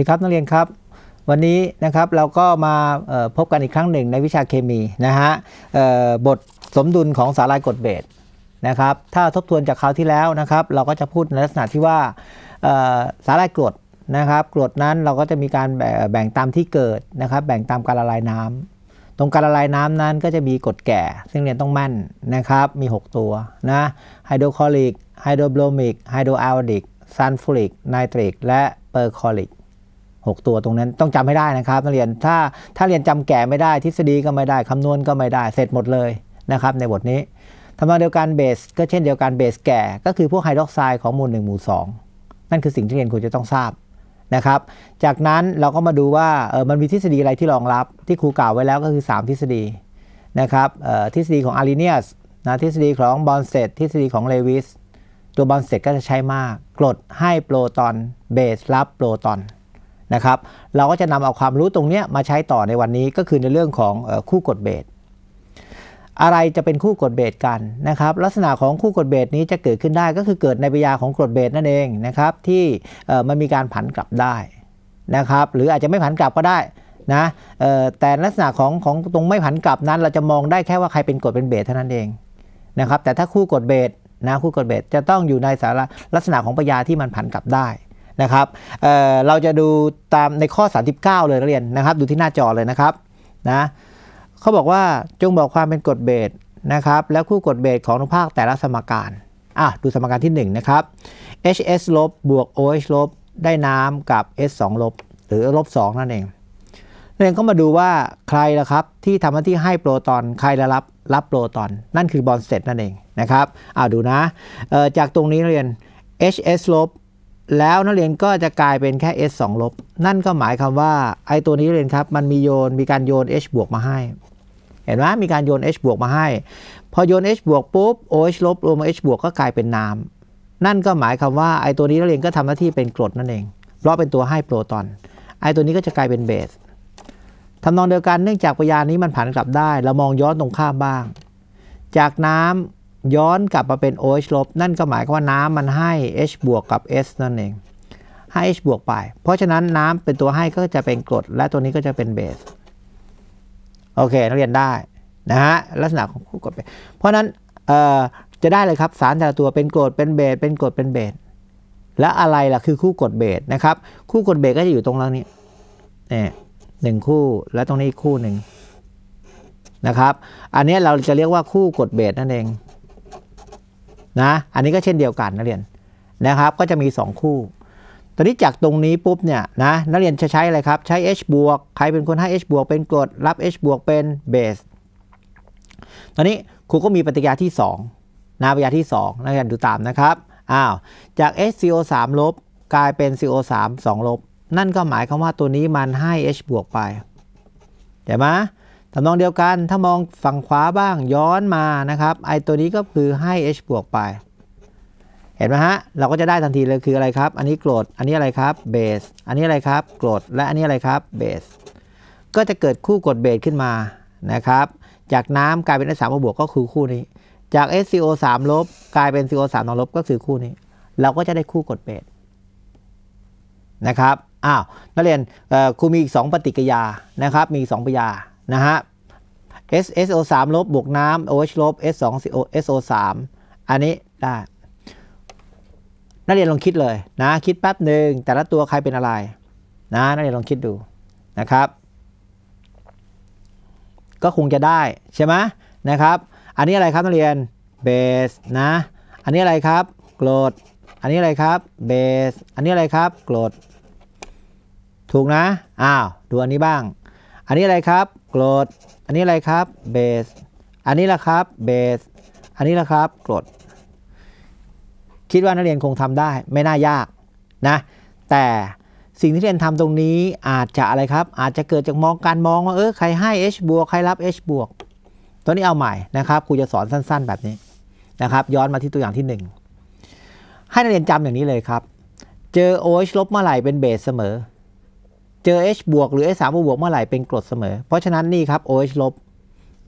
ดีครับนักเรียนครับวันนี้นะครับเราก็มาพบกันอีกครั้งหนึ่งในวิชาเคมีนะฮะบทสมดุลของสารายกรดเบสนะครับถ้าทบทวนจากคราวที่แล้วนะครับเราก็จะพูดในลักษณะที่ว่าสารายกรดนะครับกรดนั้นเราก็จะมีการแบ่งตามที่เกิดนะครับแบ่งตามการละลายน้ำ ตรงการละลายน้ำนั้นก็จะมีกรดแก่ซึ่งเรียนต้องมั่นนะครับมี 6 ตัวนะไฮโดรคลอริกไฮโดรบรมิกไฮโดรอะลดิกซัลฟูริกไนตริกและเปอร์คอริก6 ตัวตรงนั้นต้องจำให้ได้นะครับนักเรียน ถ้าถ้าเรียนจำแก่ไม่ได้ทฤษฎีก็ไม่ได้คำนวณก็ไม่ได้ เสร็จหมดเลยนะครับในบทนี้ทำนองเดียวกันเบสก็เช่นเดียวกันเบสแก่ ก็คือพวกไฮดรอกไซด์ของหมู่1หมู่2นั่นคือสิ่งที่เรียนควรจะต้องทราบนะครับ จากนั้นเราก็มาดูว่าเออมันมีทฤษฎีอะไรที่รองรับ ที่ครูกล่าวไว้แล้วก็คือ 3ทฤษฎีนะครับทฤษฎีของอาริเนียสนะทฤษฎีของบอนเซตทฤษฎีของเลวิสตัวบอนเซตก็จะใช้มากกรดให้โปรตอนเบสรับโปรตอนนะครับเราก็จะนำเอาความรู้ตรงนี้มาใช้ต่อในวันนี้ก็คือในเรื่องของคู่กฎเบสอะไรจะเป็นคู่กฎเบสกันนะครับลักษณะของคู่กฎเบสนี้จะเกิดขึ้นได้ก็คือเกิดในปยาของกฎเบสนั่นเองนะครับที่มันมีการผันกลับได้นะครับหรืออาจจะไม่ผันกลับก็ได้นะแต่ลักษณะของของตรงไม่ผันกลับนั้นเราจะมองได้แค่ว่าใครเป็นกฎเป็นเบสเท่านั้นเองนะครับแต่ถ้าคู่กฎเบสนะคู่กฎเบสจะต้องอยู่ในสาระลักษณะของปยาที่มันผันกลับได้นะครับเเราจะดูตามในข้อ 39 เลยนักเรียนนะครับดูที่หน้าจอเลยนะครับ นะเขาบอกว่าจงบอกความเป็นกฎเบสนะครับแล้วคู่กฎเบสของทนุภาคแต่ละสมการ อ่ะดูสมการที่1นะครับ hs ลบบวก oh ลบได้น้ำกับ s 2ลบ หรือลบ2นั่นเอง เรียนก็มาดูว่าใครละครับที่ทำหน้าที่ให้โปรตอนใครละรับรับโปรตอนนั่นคือบอลเซตนั่นเองนะครับอ่าดูนะ จากตรงนี้เรียน hs ลบแล้วนักเรียนก็จะกลายเป็นแค่ s 2ลบนั่นก็หมายความว่าไอ้ตัวนี้เรียนครับมันมีโยน มีการโยน h บวกมาให้ เห็นไหมมีการโยน h บวกมาให้ พอโยน h บวกปุ๊บ OH ลบรวม h บวกก็กลายเป็นน้ำ นั่นก็หมายความว่าไอ้ตัวนี้นักเรียนก็ทำหน้าที่เป็นกรดนั่นเองเพราะเป็นตัวให้โปรตอนไอ้ตัวนี้ก็จะกลายเป็นเบสทำนองเดียวกันเนื่องจากปยานนี้มันผันกลับได้เรามองย้อนตรงข้ามบ้าง จากน้ำย้อนกลับมาเป็น OH ลบนั่นก็หมายความว่าน้ำมันให้ H บวกกับ S นั่นเองให้ H บวกไป เพราะฉะนั้นน้ำเป็นตัวให้ก็จะเป็นกรดและตัวนี้ก็จะเป็นเบสโอเคนักเรียนได้นะฮะลักษณะของคู่กรดเพราะนั้นจะได้เลยครับ สารแต่ละตัวเป็นกรดเป็นเบสเป็นกรดเป็นเบสและอะไรล่ะคือคู่กรดเบสนะครับคู่กรดเบสก็จะอยู่ตรงนี้นี่หนึ่งคู่และตรงนี้อีกคู่หนึ่งนะครับ อันนี้เราจะเรียกว่าคู่กรดเบสนั่นเองนะอันนี้ก็เช่นเดียวกันนักเรียนนะครับก็จะมี 2 คู่ ตอนนี้จากตรงนี้ปุ๊บเนี่ยนะนักเรียนจะใช้อะไรครับใช้ h บวกใครเป็นคนให้ h บวกเป็นกรดรับ h บวกเป็นเบสตอนนี้ครูก็มีปฏิกิริยาที่ 2นะปฏิกิริยาที่ 2 นักเรียนดูตามนะครับอ้าวจาก HCO3 ลบกลายเป็น CO3 2 ลบ นั่นก็หมายความว่าตัวนี้มันให้ H บวกไปเดี๋ยวมาตานองเดียวกัน ถ้ามองฝั่งขวาบ้าง ย้อนมา นะครับ ไอตัวนี้ก็คือให้ h บวกไป เห็นไหมฮะ เราก็จะได้ทันทีเลยคืออะไรครับ อันนี้โกรด อันนี้อะไรครับ เบส อันนี้อะไรครับโกรด และอันนี้อะไรครับ เบส ก็จะเกิดคู่กรดเบสขึ้นมา นะครับ จากน้ำกลายเป็น S3 บวกก็คือคู่นี้ จาก SCO 3ลบกลายเป็น CO 3ลบก็คือคู่นี้ เราก็จะได้คู่กรดเบส นะครับ อ้าว นักเรียนครูมีอีก2ปฏิกิยา นะครับ มี 2ปฏิกิยานะฮะ S SO3 ลบบวกน้ำ OH ลบ S2 SO3 อันนี้ได้นักเรียนลองคิดเลยนะ คิดแป๊บหนึ่งแต่ละตัวใครเป็นอะไร นะนักเรียนลองคิดดูนะครับ ก็คงจะได้ใช่ไหมนะครับ อันนี้อะไรครับนักเรียนเบสนะอันนี้อะไรครับกรด อันนี้อะไรครับเบสอันนี้อะไรครับกรด ถูกนะอ้าวดูอันนี้บ้าง อันนี้อะไรครับกรดอันนี้อะไรครับเบส อันนี้ละครับเบส อันนี้ละครับกรด คิดว่านักเรียนคงทำได้ไม่น่ายากนะ แต่สิ่งที่เรียนทำตรงนี้อาจจะอะไรครับ อาจจะเกิดจากมองการมองว่าเออใครให้ h บวกใครรับ h บวกตัวนี้เอาใหม่นะครับครูจะสอนสั้น ๆแบบนี้นะครับ ย้อนมาที่ตัวอย่างที่ 1 ให้นักเรียนจำอย่างนี้เลยครับ เจอ OH ลบเมื่อไหร่เป็นเบสเสมอเจอ H บวกหรือ H 3บวกเมื่อไหร่เป็นกรดเสมอ เพราะฉะนั้นนี่ครับ OH ลบ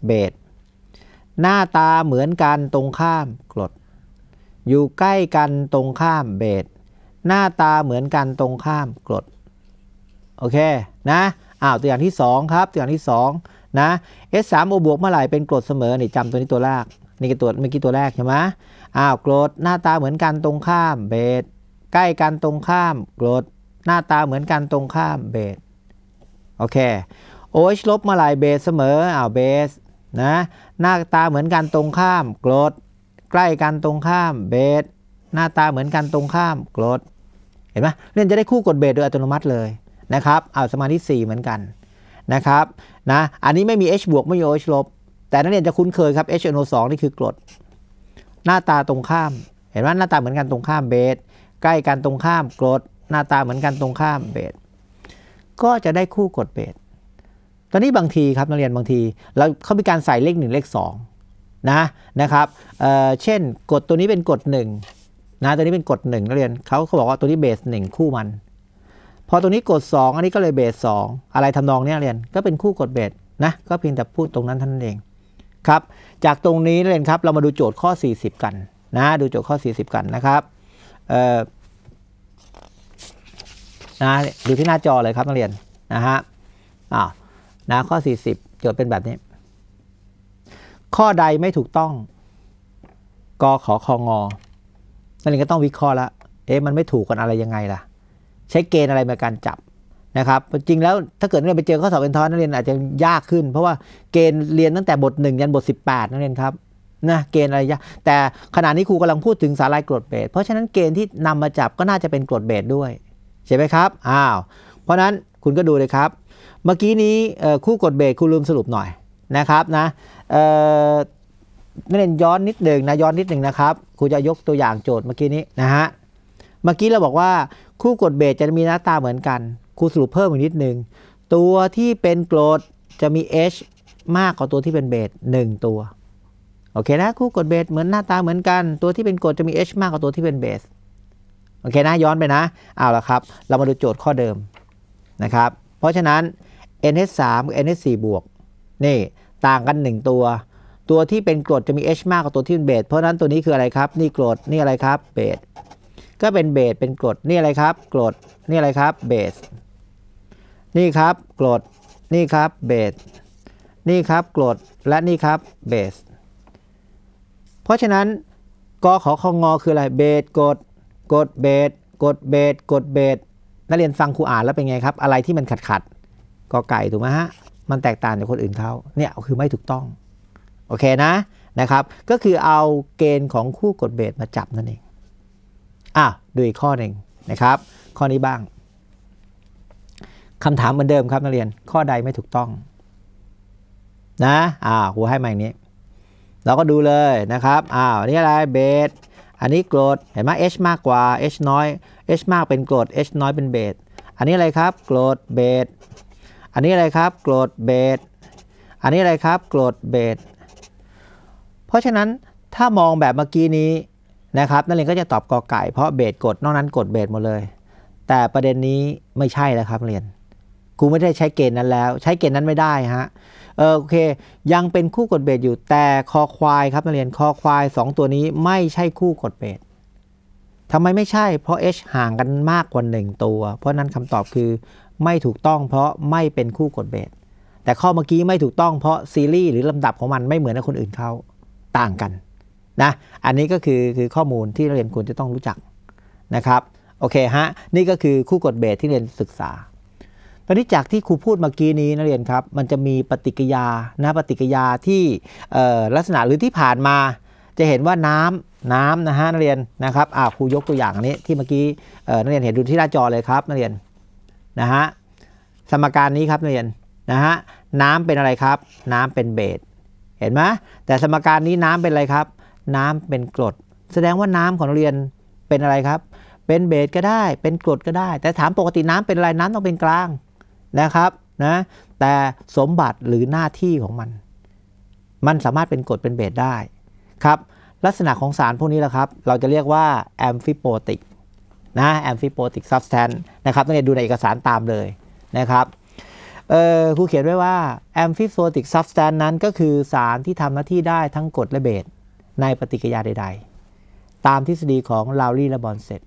เบสหน้าตาเหมือนกันตรงข้ามกรด อยู่ใกล้กันตรงข้ามเบสหน้าตาเหมือนกันตรงข้ามกรดโอเคนะอ้าวตัวอย่างที่2ครับตัวอย่างที่2นะ S 3 O บวกเมื่อไหร่เป็นกรดเสมอนี่จำตัวนี้ตัวแรกนี่ก็ตัวเมื่อกี้ตัวแรกใช่ไหมอ้าวกรด หน้าตาเหมือนกันตรงข้ามเบสใกล้กันตรงข้ามกรดหน้าตาเหมือนกันตรงข้ามเบสโอเค OH ลบมาลายเบสเสมออ้าวเบสนะหน้าตาเหมือนกันตรงข้ามกรดใกล้กันตรงข้ามเบสหน้าตาเหมือนกันตรงข้ามกรด เห็นไหมเล่นจะได้คู่กดเบสโดยอัตโนมัติเลยนะครับเอาสมาธิ4เหมือนกันนะครับนะอันนี้ไม่มี H บวกไม่มี OH ลบแต่นักเรียนจะคุ้นเคยครับ HNO2 นี่คือกรดหน้าตาตรงข้าม เห็นไหมหน้าตาเหมือนกันตรงข้ามเบสใกล้กันตรงข้ามกรดหน้าตาเหมือนกันตรงข้ามเบสก็จะได้คู่กดเบสตอนนี้บางทีครับนักเรียนบางทีเราเขามีการใส่เลข 1 เลข2นะนะครับเเช่นกดตัวนี้เป็นกด1นะตัวนี้เป็นกด1นักเรียนเขาเขาบอกว่าตัวนี้เบส 1 คู่มัน พอตัวนี้กด 2 อันนี้ก็เลยเบส2อะไรทำนองนี้เรียนก็เป็นคู่กดเบสนะก็เพียงแต่พูดตรงนั้นท่านเองครับ จากตรงนี้นักเรียนครับเรามาดูโจทย์ข้อ 40 กันนะดูโจทย์ข้อ 40 กันนะครับเอ่อนะดูที่หน้าจอเลยครับนักเรียนนะฮะอ้าวนะข้อ 40 โจทย์เป็นแบบนี้ ข้อใดไม่ถูกต้อง กขอคองอนักเรียนก็ต้องวิเคราะห์ละ เอ๊ะมันไม่ถูกกันอะไรยังไงล่ะ ใช้เกณฑ์อะไรในการจับนะครับ จริงแล้วถ้าเกิดนักเรียนไปเจอข้อสอบเอ็นทอนนักเรียนอาจจะยากขึ้น เพราะว่าเกณฑ์เรียนตั้งแต่บท 1 ยันบท 18นักเรียนครับนะเกณฑ์อะไรยะแต่ขณะนี้ครูกำลังพูดถึงสาลายกรดเบสเพราะฉะนั้นเกณฑ์ที่นำมาจับก็น่าจะเป็นกรดเบสด้วยใช่ไหมครับ อ้าว เพราะนั้นคุณก็ดูเลยครับ เมื่อกี้นี้คู่กดเบรคคุณลืมสรุปหน่อยนะครับนะนั่นเอย้อนนิดหนึ่งนะย้อนนิดหนึ่งนะครับคุณจะยกตัวอย่างโจทย์เมื่อกี้นี้นะฮะเมื่อกี้เราบอกว่าคู่กดเบคจะมีหน้าตาเหมือนกันคุณสรุปเพิ่มอีกนิดหนึ่งตัวที่เป็นโกรดจะมี h มากกว่าตัวที่เป็นเบรหนึ่งตัวโอเคนะคู่กดเบคเหมือนหน้าตาเหมือนกัน ตัวที่เป็นโกรดจะมี h มากกว่าตัวที่เป็นเบสโอเคนะย้อนไปนะ เอาละครับ เรามาดูโจทย์ข้อเดิมนะครับ เพราะฉะนั้น NH3 กับ NH4 บวกนี่ ต่างกัน 1 ตัว ตัวที่เป็นกรดจะมี H มากกว่าตัวที่เป็นเบส เพราะนั้นตัวนี้คืออะไรครับ นี่กรด นี่อะไรครับ เบส ก็เป็นเบส เป็นกรด นี่อะไรครับ กรด นี่อะไรครับ เบส นี่ครับ กรด นี่ครับ เบส นี่ครับ กรด และนี่ครับ เบส เพราะฉะนั้น กขอของงอคืออะไร เบส กรดกดเบสกดเบสกดเบสนักเรียนฟังครูอ่านแล้วเป็นไงครับ อะไรที่มันขัดขัดกอไก่ถูกไหมฮะมันแตกต่างจากคนอื่นเขาเนี่ยคือไม่ถูกต้องโอเคนะนะครับ ก็คือเอาเกณฑ์ของคู่กดเบสมาจับนั่นเอง อ่ะดูอีกข้อหนึ่งนะครับ ข้อนี้บ้างคำถามเหมือนเดิมครับนักเรียนข้อใดไม่ถูกต้องนะอ่าครูให้มาอย่างนี้เราก็ดูเลยนะครับอ้าวนี่อะไรเบสอันนี้โกรธเห็นไหม h มากกว่า h น้อย h มากเป็นโกรธ h น้อยเป็นเบสอันนี้อะไรครับโกรธเบสอันนี้อะไรครับโกรธเบสอันนี้อะไรครับโกรธเบสเพราะฉะนั้นถ้ามองแบบเมื่อกี้นี้นะครับนักเรียนก็จะตอบกอไก่เพราะเบสกดนอกนั้นกดเบสหมดเลย แต่ประเด็นนี้ไม่ใช่แล้วครับเรียนกูไม่ได้ใช้เกณฑ์นั้นแล้ว ใช้เกณฑ์นั้นไม่ได้ฮะเออโอเคยังเป็นคู่กดเบสอยู่แต่คอควายครับนักเรียนคอควาย2ตัวนี้ไม่ใช่คู่กดเบสทำไมไม่ใช่เพราะ h ห่างกันมากกว่า 1 ตัว เพราะนั้นคำตอบคือไม่ถูกต้องเพราะไม่เป็นคู่กดเบสแต่ข้อเมื่อกี้ไม่ถูกต้องเพราะซีรีส์หรือลำดับของมันไม่เหมือนกับคนอื่นเขาต่างกันนะอันนี้ก็คือคือข้อมูลที่นักเรียนควรจะต้องรู้จักนะครับโอเคฮะนี่ก็คือคู่กดเบสที่เรียนศึกษาราวนี้จากที่ครูพูดเมื่อกี้นี้นักเรียนครับ มันจะมีปฏิกิยานะปฏิกิยาที่ลักษณะหรือที่ผ่านมา จะเห็นว่าน้ำน้ำนะฮะนักเรียนนะครับอ่าครูยกตัวอย่างอันนี้ที่เมื่อกี้นักเรียนเห็นดูที่หน้าจอเลยครับนักเรียนนะฮะสมการนี้ครับนักเรียนนะฮะน้ำเป็นอะไรครับ น้ำเป็นเบสเห็นไหมแต่สมการนี้น้ำเป็นอะไรครับ น้ำเป็นกรด แสดงว่าน้ำของนักเรียนเป็นอะไรครับเป็นเบสก็ได้ เป็นกรดก็ได้ แต่ถามปกติน้ำเป็นอะไรน้ำต้องเป็นกลางนะครับ นะ แต่สมบัติหรือหน้าที่ของมัน มันสามารถเป็นกฎเป็นเบสได้ ครับ ลักษณะของสารพวกนี้แหละครับ เราจะเรียกว่าแอมฟิโปติก นะ แอมฟิโปติกซับสแตนนะครับต้องีดูในเอกสารตามเลย นะครับ เออครูเขียนไว้ว่าแอมฟิโปติกซับสแตนนั้นก็คือสารที่ทำหน้าที่ได้ทั้งกฎดและเบสในปฏิกิริยาใด ๆ ตามทฤษฎีของลาวรีและบอนเซต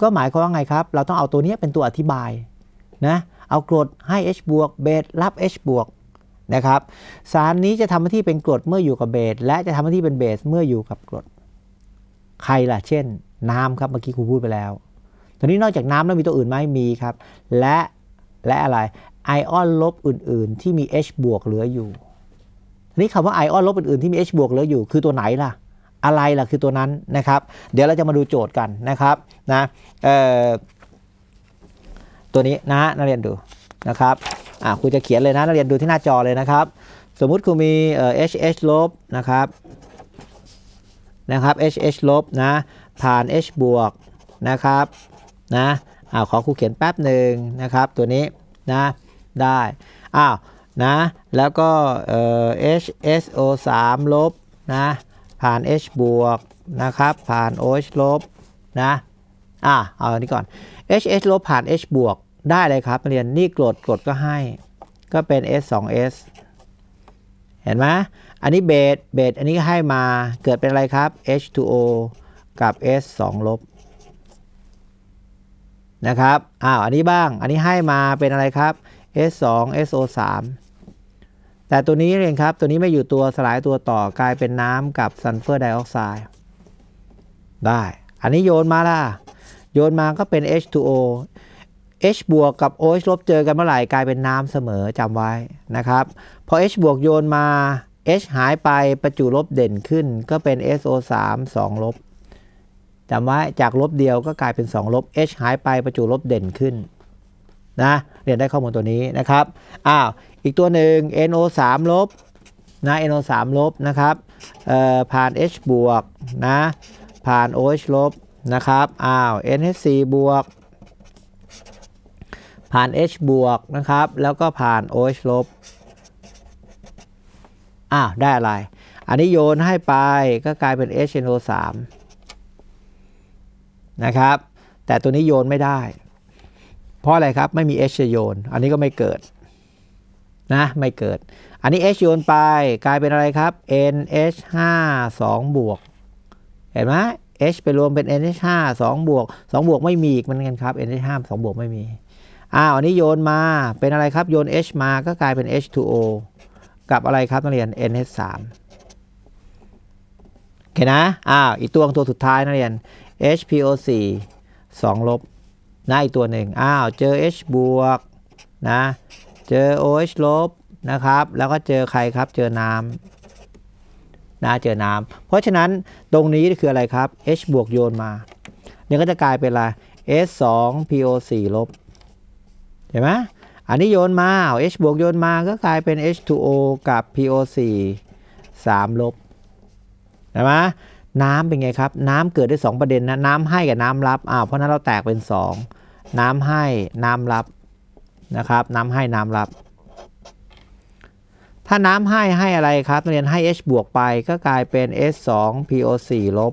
ก็หมายความว่าไงครับ เราต้องเอาตัวนี้เป็นตัวอธิบาย นะเอากรดให้ H บวกเบสรับ H บวกนะครับสารนี้จะทำหน้าที่เป็นกรดเมื่ออยู่กับเบสและจะทำหน้าที่เป็นเบสเมื่ออยู่กับกรดใครล่ะเช่นน้ำครับเมื่อกี้ครูพูดไปแล้วตอนนี้นอกจากน้ำแล้วมีตัวอื่นไหมมีครับและและอะไรไอออนลบอื่นๆ ที่มี H บวกเหลืออยู่ทีนี้คำว่าไอออนลบอื่นๆที่มี H บวกเหลืออยู่คือตัวไหนล่ะ อะไรล่ะ คือตัวนั้นนะครับ เดี๋ยวเราจะมาดูโจทย์กันนะครับนะตัวนี้นะนักเรียนดูนะครับอ่าครูจะเขียนเลยนะนักเรียนดูที่หน้าจอเลยนะครับ สมมุติครูมีเอ่อ h h ลบนะครับ นะครับ h h ลบนะผ่าน h บวกนะครับนะอ้าขอครูเขียนแป๊บหนึ่งนะครับ ตัวนี้นะได้อ้าวนะ แล้วก็เอ่อ h s o 3ลบนะ ผ่าน h บวกนะครับ ผ่าน o h ลบนะอ่าเอาอันนี้ก่อน hh ลบผ่าน h บวกได้เลยครับเรียนนี่กรดกรดก็ให้ ก็เป็น s 2 s เห็นไหมอันนี้เบสเบสอันนี้ให้มาเกิดเป็นอะไรครับ h2o กับ s 2ลบนะครับอ้าวอันนี้บ้างอันนี้ให้มาเป็นอะไรครับ s 2 so 3แต่ตัวนี้เรียนครับตัวนี้ไม่อยู่ตัวสลายตัวต่อกลายเป็นน้ำกับซัลเฟอร์ไดออกไซด์ได้อันนี้โยนมาล่ะโยนมาก็เป็น H2O H บวกกับ OH ลบเจอกันเมื่อไหร่กลายเป็นน้ำเสมอจำไว้นะครับพอ H บวกโยนมา H หายไปประจุลบเด่นขึ้นก็เป็น SO3 2ลบจำไว้จากลบเดียวก็กลายเป็น2ลบ H หายไปประจุลบเด่นขึ้นนะเรียนได้ข้อมูลตัวนี้นะครับอ้าวอีกตัวหนึ่ง NO3 ลบนะ NO3 ลบนะครับผ่าน H บวกนะผ่าน OH ลบนะครับ อ้าว NHC บวก ผ่าน H บวกนะครับ แล้วก็ผ่าน OH ลบอ้าว ได้อะไร อันนี้โยน ให้ไปก็กลายเป็น HNO3 นะครับ แต่ตัวนี้โยนไม่ได้ เพราะอะไรครับ ไม่มี H จะโยน อันนี้ก็ไม่เกิด นะ ไม่เกิด อันนี้ H โยนไปกลายเป็นอะไรครับ NH5 2บวก เห็นไหม h ไปรวมเป็น nh 5 2บวก2บวกไม่มีอีกมันกันครับ nh 5 2บวกไม่มีอ้าวอันนี้โยนมาเป็นอะไรครับโยน h มาก็กลายเป็น h2o กับอะไรครับนักเรียน nh 3โอเคนะอ้าวอีกตัวตัวสุดท้ายนักเรียน hpo 4 2ลบนะอีกตัวหนึ่งอ้าวเจอ h บวกนะ เจอ oh ลบนะครับแล้วก็เจอใครครับเจอน้ำนะเจอน้ำเพราะฉะนั้นตรงนี้คืออะไรครับ h บวกโยนมา เนี่ยก็จะกลายเป็นอะไร s 2 po 4ลบเห็นไหมอันนี้โยนมา h บวกโยนมา ก็กลายเป็น h2o กับ po 4 3ลบเห็นไหมน้ำเป็นไงครับ น้ำเกิดได้ 2 ประเด็นนะ น้ำให้กับน้ำรับอ้าวเพราะนั้นเราแตกเป็น 2 น้ำให้น้ำรับ นะครับ น้ำให้ น้ำรับถ้าน้ำให้ให้อะไรครับนักเรียนให้ h บวกไปก็กลายเป็น s 2 po 4ลบ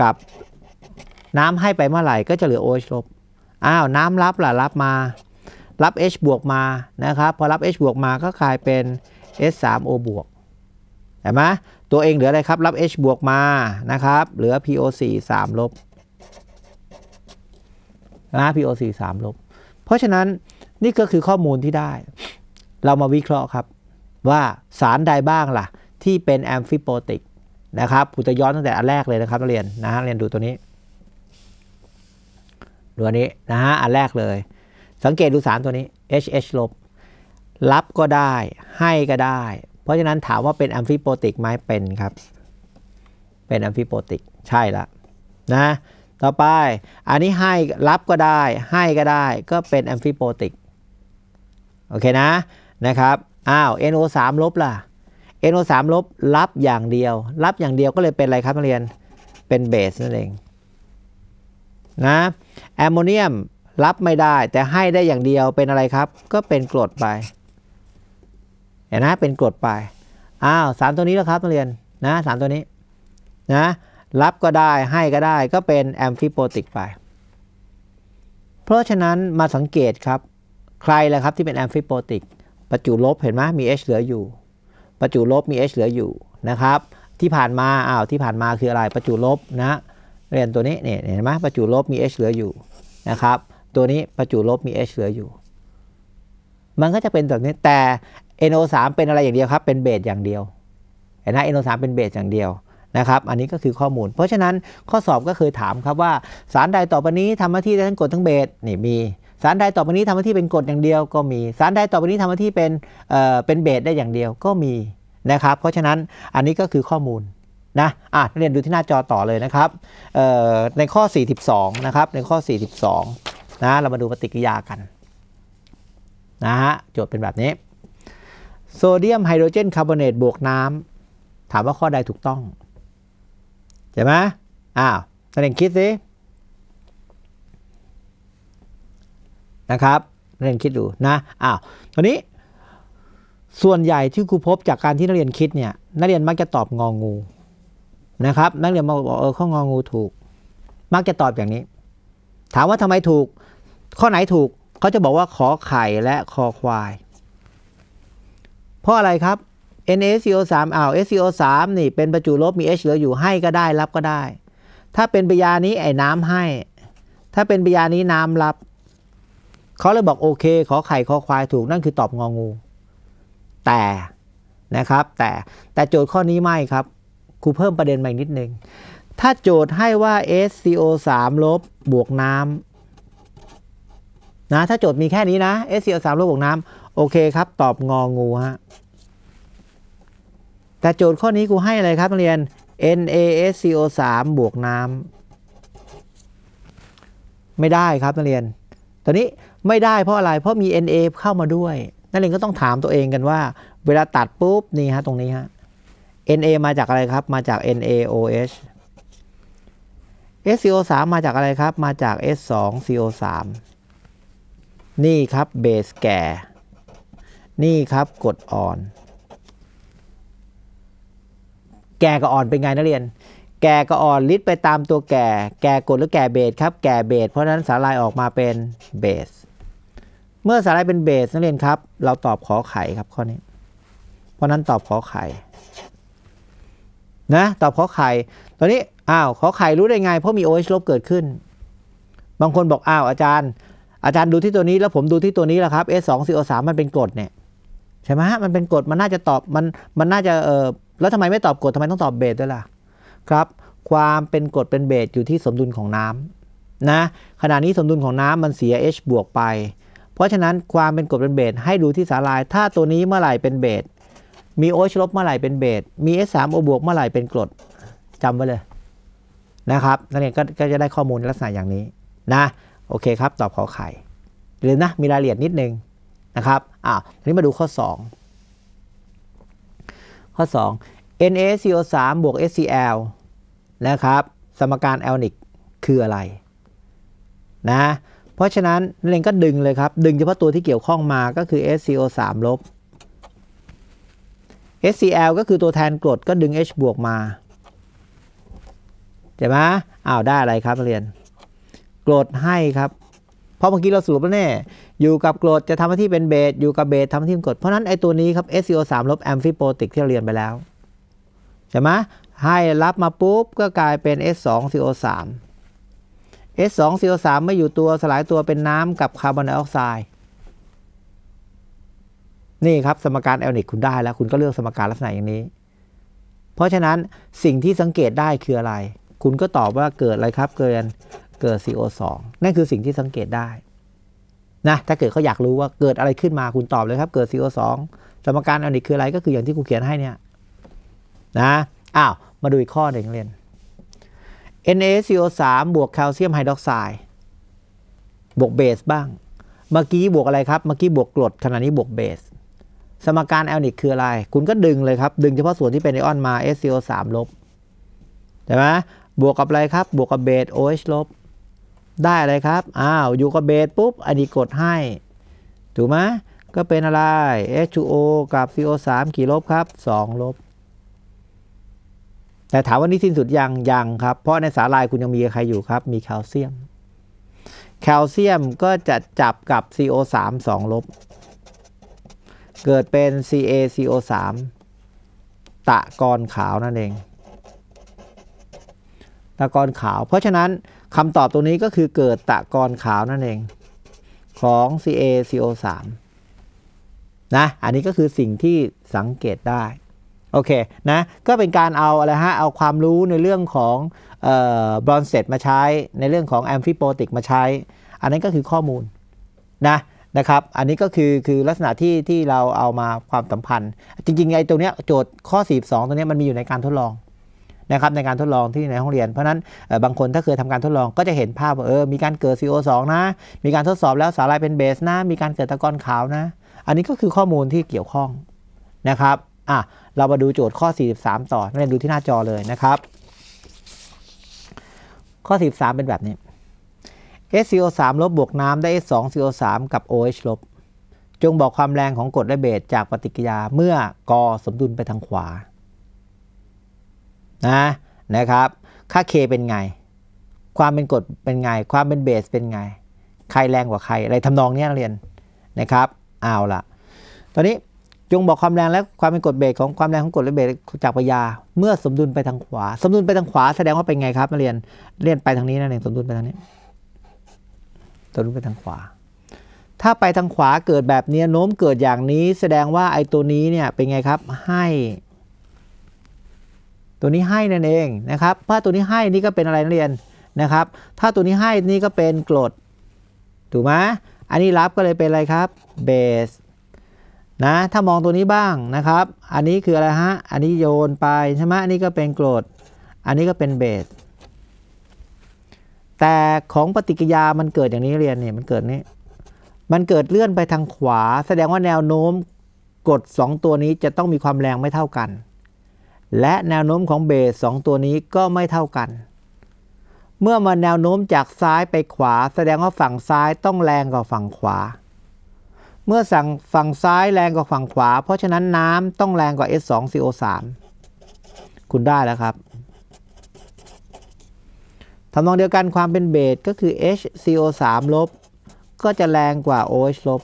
กับน้ำให้ไปเมื่อไหร่ก็จะเหลือ oh ลบอ้าว น้ำรับล่ะ รับมา รับ h บวกมา นะครับ พอรับ h บวกมาก็กลายเป็น s 3 o บวกเห็นไหมตัวเองเหลืออะไรครับ รับ h บวกมา นะครับ เหลือ po 4 3ลบนะ po 4 3ลบ เพราะฉะนั้นนี่ก็คือข้อมูลที่ได้ เรามาวิเคราะห์ครับว่าสารใดบ้างล่ะที่เป็นแอมฟิโปติกนะครับผมจะย้อนตั้งแต่อันแรกเลยนะครับเรียนนะฮะเรียนดูตัวนี้ดูอันนี้นะฮะอันแรกเลย สังเกตดูสารตัวนี้ HH ลบ รับก็ได้ให้ก็ได้ เพราะฉะนั้นถามว่าเป็นแอมฟิโปติกไหมเป็นครับเป็นแอมฟิโปติกใช่ละนะต่อไปอันนี้ให้ รับก็ได้ให้ก็ได้ก็เป็นแอมฟิโปติกโอเคนะนะครับอ้าว NO3 ลบล่ะ NO3 ลบรับอย่างเดียว รับอย่างเดียวก็เลยเป็นอะไรครับนักเรียนเป็นเบสนั่นเองนะแอมโมเนียมรับไม่ได้แต่ให้ได้อย่างเดียวเป็นอะไรครับ ก็เป็นกรดไปเห็นนะเป็นกรดไปอ้าวสามตัวนี้แล้วครับนักเรียนนะสามตัวนี้นะรับก็ได้ให้ก็ได้ก็เป็นแอมฟิโปติกไปเพราะฉะนั้นมาสังเกตครับใครแหละครับที่เป็นแอมฟิโปติกประจุลบเห็นไหมมี h เหลืออยู่ ประจุลบมี h เหลืออยู่นะครับที่ผ่านมาอ้าวที่ผ่านมาคืออะไรประจุลบนะเรียนตัวนี้เนี่ยเห็นไหมประจุลบมี h เหลืออยู่นะครับตัวนี้ประจุลบมี h เหลืออยู่ มันก็จะเป็นแบบนี้แต่ NO3 เป็นอะไรอย่างเดียวครับ เป็นเบสอย่างเดียวเห็นไหม NO3 เป็นเบสอย่างเดียวนะครับอันนี้ก็คือข้อมูล เพราะฉะนั้นข้อสอบก็เคยถามครับว่าสารใดต่อไปนี้ทำหน้าที่ได้ทั้งกรดทั้งเบสนี่มีสารใดต่อไปนี้ทำหน้าที่เป็นกรดอย่างเดียวก็มี สารใดต่อไปนี้ทำหน้าที่เป็นเอ่อเป็นเบสได้อย่างเดียวก็มีนะครับ เพราะฉะนั้นอันนี้ก็คือข้อมูลนะอ่ะเรียนดูที่หน้าจอต่อเลยนะครับ ในข้อ 42 นะครับในข้อ 42 นะเรามาดูปฏิกิริยากันนะฮะโจทย์เป็นแบบนี้โซเดียมไฮโดรเจนคาร์บอเนตบวกน้ำถามว่าข้อใดถูกต้อง ใช่ไหมอ้าวแสดงคิดสินะครับนักเรียนคิดดูนะอ้าวตอนนี้ ส่วนใหญ่ที่ครูพบจากการที่นักเรียนคิดเนี่ยนักเรียนมักจะตอบงองูนะครับนักเรียนมาบอกเออ ข้ององูถูก มักจะตอบอย่างนี้ ถามว่าทำไมถูก ข้อไหนถูกเขาจะบอกว่าขอไข่และคอควาย เพราะอะไรครับ NaCO 3อ้าว SCO 3นี่ เป็นประจุลบมี H เหลืออยู่ให้ก็ได้รับก็ได้ ถ้าเป็นปยานี้ไอ้น้ำให้ ถ้าเป็นปยานี้น้ำรับเขาเลยบอกโอเคขอไข่ขอควายถูกนั่นคือตอบงองู แต่นะครับ แต่แต่โจทย์ข้อนี้ไม่ครับครูเพิ่มประเด็นใหม่นิดนึงถ้าโจทย์ให้ว่า SCO 3ลบบวกน้ำนะถ้าโจทย์มีแค่นี้นะ SCO 3ลบบวกน้ำโอเคครับ ตอบงองูฮะแต่โจทย์ข้อนี้กูให้อะไรครับนักเรียน NaSCO 3บวกน้ำไม่ได้ครับนักเรียนตอนนี้ไม่ได้เพราะอะไร เพราะมี NA เข้ามาด้วย นั่นเองก็ต้องถามตัวเองกันว่า เวลาตัดปุ๊บนี่ฮะตรงนี้ฮะ NA มาจากอะไรครับ มาจาก NaOH SCO3 มาจากอะไรครับ มาจาก S2CO3 นี่ครับเบสแก่ นี่ครับกดอ่อน แก่กับอ่อนเป็นไงนักเรียน แก่กับอ่อนลิดไปตามตัวแก่ แก่กดหรือแก่เบสครับแก่เบสเพราะนั้นสารลายออกมาเป็นเบสเมื่อสาระเป็นเบสนักเรียนครับ เราตอบขอไข่ครับข้อนี้ เพราะนั้นตอบขอไข่นะตอบขอไข่ตอนนี้ อ้าวขอไข่รู้ได้ไง เพราะมี OH ลบเกิดขึ้น บางคนบอก อ้าวอาจารย์ อาจารย์ดูที่ตัวนี้แล้วผมดูที่ตัวนี้แล้วครับ S2CO3 มันเป็นกรดเนี่ยใช่ไหมฮะมันเป็นกรดมันน่าจะตอบมันมันน่าจะเออแล้วทำไมไม่ตอบกรดทำไมต้องตอบเบสด้วยล่ะ ครับ ความเป็นกรดเป็นเบสอยู่ที่สมดุลของน้ำ นะ ขณะนี้สมดุลของน้ำมันเสีย H บวกไปเพราะฉะนั้นความเป็นกรดเป็นเบสให้ดูที่สาลาย ถ้าตัวนี้เมื่อไหร่เป็นเบสมีโอชลบเมื่อไหร่เป็นเบสมี S3 โอบวกเมื่อไหร่เป็นกรดจำไว้เลย นะครับนักเรียนก็จะได้ข้อมูลลักษณะอย่างนี้นะโอเคครับ ตอบขอไข่หรือนะมีรายละเอียดนิดนึงนะครับอ้าวทีนี้มาดูข้อ 2 ข้อ 2 NaCO3 บวก h c l นะครับ สมการแอลนิกคืออะไร นะเพราะฉะนั้น นักเรงก็ดึงเลยครับ ดึงเฉพาะตัวที่เกี่ยวข้องมาก็คือ SCO 3ลบ SCL ก็คือตัวแทนกรดก็ดึง H บวกมา ใช่ไหมอ้าว ได้อะไรครับเรียนกรดให้ครับ เพราะเมื่อกี้เราสรุปแล้วแน่ อยู่กับกรดจะทำหน้าที่เป็นเบสอยู่กับเบสทำหน้าที่เป็นกรดเพราะนั้นไอตัวนี้ครับ SCO 3ลบแอมฟิโปติกที่เราเรียนไปแล้วใช่ไหมให้รับมาปุ๊บก็กลายเป็น S2CO3 S2CO3 ไม่อยู่ตัวสลายตัวเป็นน้ำกับคาร์บอนไดออกไซด์นี่ครับ สมการแอลนิกคุณได้แล้ว คุณก็เลือกสมการลักษณะอย่างนี้ เพราะฉะนั้นสิ่งที่สังเกตได้คืออะไร คุณก็ตอบว่าเกิดอะไรครับ เกิดเกิด CO2 นั่นคือสิ่งที่สังเกตได้นะถ้าเกิดเขาอยากรู้ว่าเกิดอะไรขึ้นมาคุณตอบเลยครับ เกิด CO2 สมการแอลนิกคืออะไรก็คืออย่างที่กูเขียนให้เนี่ยนะอ้าวมาดูอีกข้อหนึ่งเรียน NaCO3 บวกแคลเซียมไฮดรอกไซด์บวกเบสบ้าง เมื่อกี้บวกอะไรครับ เมื่อกี้บวกกรดขณะนี้บวกเบส สมการแอลนิกคืออะไร คุณก็ดึงเลยครับ ดึงเฉพาะส่วนที่เป็นไอออนมา SCO3 ลบใช่ไหมบวกกับอะไรครับบวกกับเบส OH ลบได้อะไรครับอ้าว อยู่กับเบสปุ๊บอันนี้กดให้ ถูกไหมก็เป็นอะไร H2O กับ CO3 กี่ลบครับ2ลบแต่ถามว่านี่สิ้นสุดยัง ยังครับ เพราะในสาลายคุณยังมีใครอยู่ครับ มีแคลเซียม แคลเซียมก็จะจับกับ CO3 2ลบเกิดเป็น CaCO3 ตะกอนขาวนั่นเอง ตะกอนขาว เพราะฉะนั้นคำตอบตรงนี้ก็คือเกิดตะกอนขาวนั่นเอง ของ CaCO3 นะอันนี้ก็คือสิ่งที่สังเกตได้โอเคนะ ก็เป็นการเอาอะไรฮะเอาความรู้ในเรื่องของบรอนเซตมาใช้ ในเรื่องของแอมฟิโปติกมาใช้ อันนั้นก็คือข้อมูลนะนะครับ อันนี้ก็คือคือลักษณะที่ที่เราเอามาความสัมพันธ์ จริงๆไอ้ตัวเนี้ยโจทย์ข้อ 42ตัวเนี้ยมันมีอยู่ในการทดลองนะครับในการทดลองที่ในห้องเรียน เพราะนั้นบางคนถ้าเคยทำการทดลองก็จะเห็นภาพว่าเออ มีการเกิด CO2 นะ มีการทดสอบแล้วสาลายเป็นเบสนะ มีการเกิดตะกอนขาวนะ อันนี้ก็คือข้อมูลที่เกี่ยวข้องนะครับ อ่ะเรามาดูโจทย์ข้อ 43 ต่อ นักเรียนดูที่หน้าจอเลยนะครับ ข้อ43เป็นแบบนี้ SCO3 ลบบวกน้ำได้ S2CO3 กับ OH ลบ จงบอกความแรงของกรดและเบสจากปฏิกิริยาเมื่อกอสมดุลไปทางขวา นะ นะครับ ค่า K เป็นไง ความเป็นกรดเป็นไง ความเป็นเบสเป็นไง ใครแรงกว่าใคร อะไรทำนองนี้นักเรียนนะครับเอาละตอนนี้จงบอกความแรงและความเป็นกฎเบรกของความแรงของกฎและเบรกจากปยา เมื่อสมดุลไปทางขวา สมดุลไปทางขวา แสดงว่าเป็นไงครับมาเรียนเรียนไปทางนี้นั่นเอง สมดุลไปทางนี้สมดุลไปทางขวา ถ้าไปทางขวาเกิดแบบนี้โน้มเกิดอย่างนี้ แสดงว่าไอ้ตัวนี้เนี่ยเป็นไงครับให้ ตัวนี้ให้นั่นเองนะครับถ้าตัวนี้ให้นี่ก็เป็นอะไรนักเรียนนะครับ ถ้าตัวนี้ให้นี่ก็เป็นกรดถูกไหมอันนี้รับก็เลยเป็นอะไรครับเบสนะ ถ้ามองตัวนี้บ้างนะครับ อันนี้คืออะไรฮะ อันนี้โยนไป ใช่ไหมอันนี้ก็เป็นโกรธอันนี้ก็เป็นเบสแต่ของปฏิกิยามันเกิดอย่างนี้เรียนเนี่ย มันเกิดนี้ มันเกิดเลื่อนไปทางขวา แสดงว่าแนวโน้มกด 2 ตัวนี้จะต้องมีความแรงไม่เท่ากัน และแนวโน้มของเบส2ตัวนี้ก็ไม่เท่ากัน เมื่อมันแนวโน้มจากซ้ายไปขวา แสดงว่าฝั่งซ้ายต้องแรงกว่าฝั่งขวาเมื่อสั่งฝั่งซ้ายแรงกว่าฝั่งขวา เพราะฉะนั้นน้ำต้องแรงกว่า S2CO3 คุณได้แล้วครับ ทำนองเดียวกันความเป็นเบสก็คือ HCO3 ลบก็จะแรงกว่า OH ลบ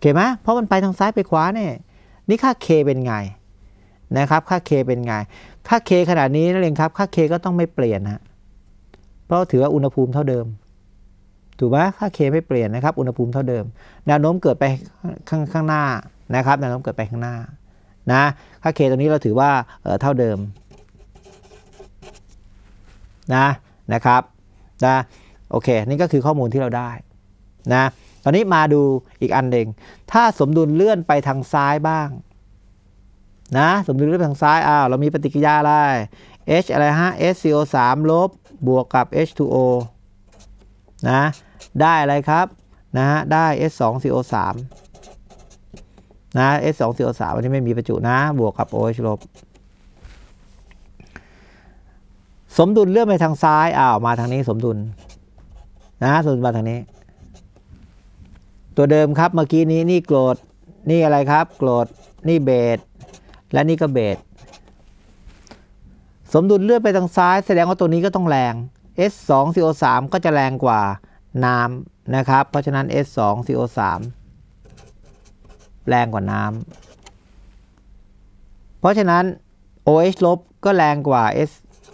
เข้าไหมเพราะมันไปทางซ้ายไปขวาเนี่ยนี่ค่า K เป็นไงนะครับค่า K เป็นไงค่า K ขนาดนี้นั่นเองครับ ค่า K ก็ต้องไม่เปลี่ยนฮะเพราะถือว่าอุณหภูมิเท่าเดิมถูกไหมค่าเคไม่เปลี่ยนนะครับอุณหภูมิเท่าเดิมแนวโน้มเกิดไปข้างข้างหน้านะครับแนวโน้มเกิดไปข้างหน้านะค่าเคตรงนี้เราถือว่าเท่าเดิมนะนะครับนะโอเคนี่ก็คือข้อมูลที่เราได้นะตอนนี้มาดูอีกอันเดึ่งถ้าสมดุลเลื่อนไปทางซ้ายบ้างนะสมดุลเลื่อนทางซ้ายอ้าวเรามีปฏิกิริยาอะไร H อะไรฮะ h c o 3ลบบวกกับ H2O นะได้อะไรครับนะฮะได้ S2CO3 นะ S2CO3 อันนี้ไม่มีประจุนะบวกกับ OH ลบ สมดุลเลื่อนไปทางซ้ายอ้าวมาทางนี้สมดุลนะสมดุลมาทางนี้ ตัวเดิมครับเมื่อกี้นี้นี่โกรดนี่อะไรครับโกรดนี่เบสและนี่ก็เบสสมดุลเลื่อนไปทางซ้ายแสดงว่าตัวนี้ก็ต้องแรง S2CO3 ก็จะแรงกว่าน้ำนะครับ เพราะฉะนั้น S2 CO3 แรงกว่าน้ำ เพราะฉะนั้น OH ลบก็แรงกว่า S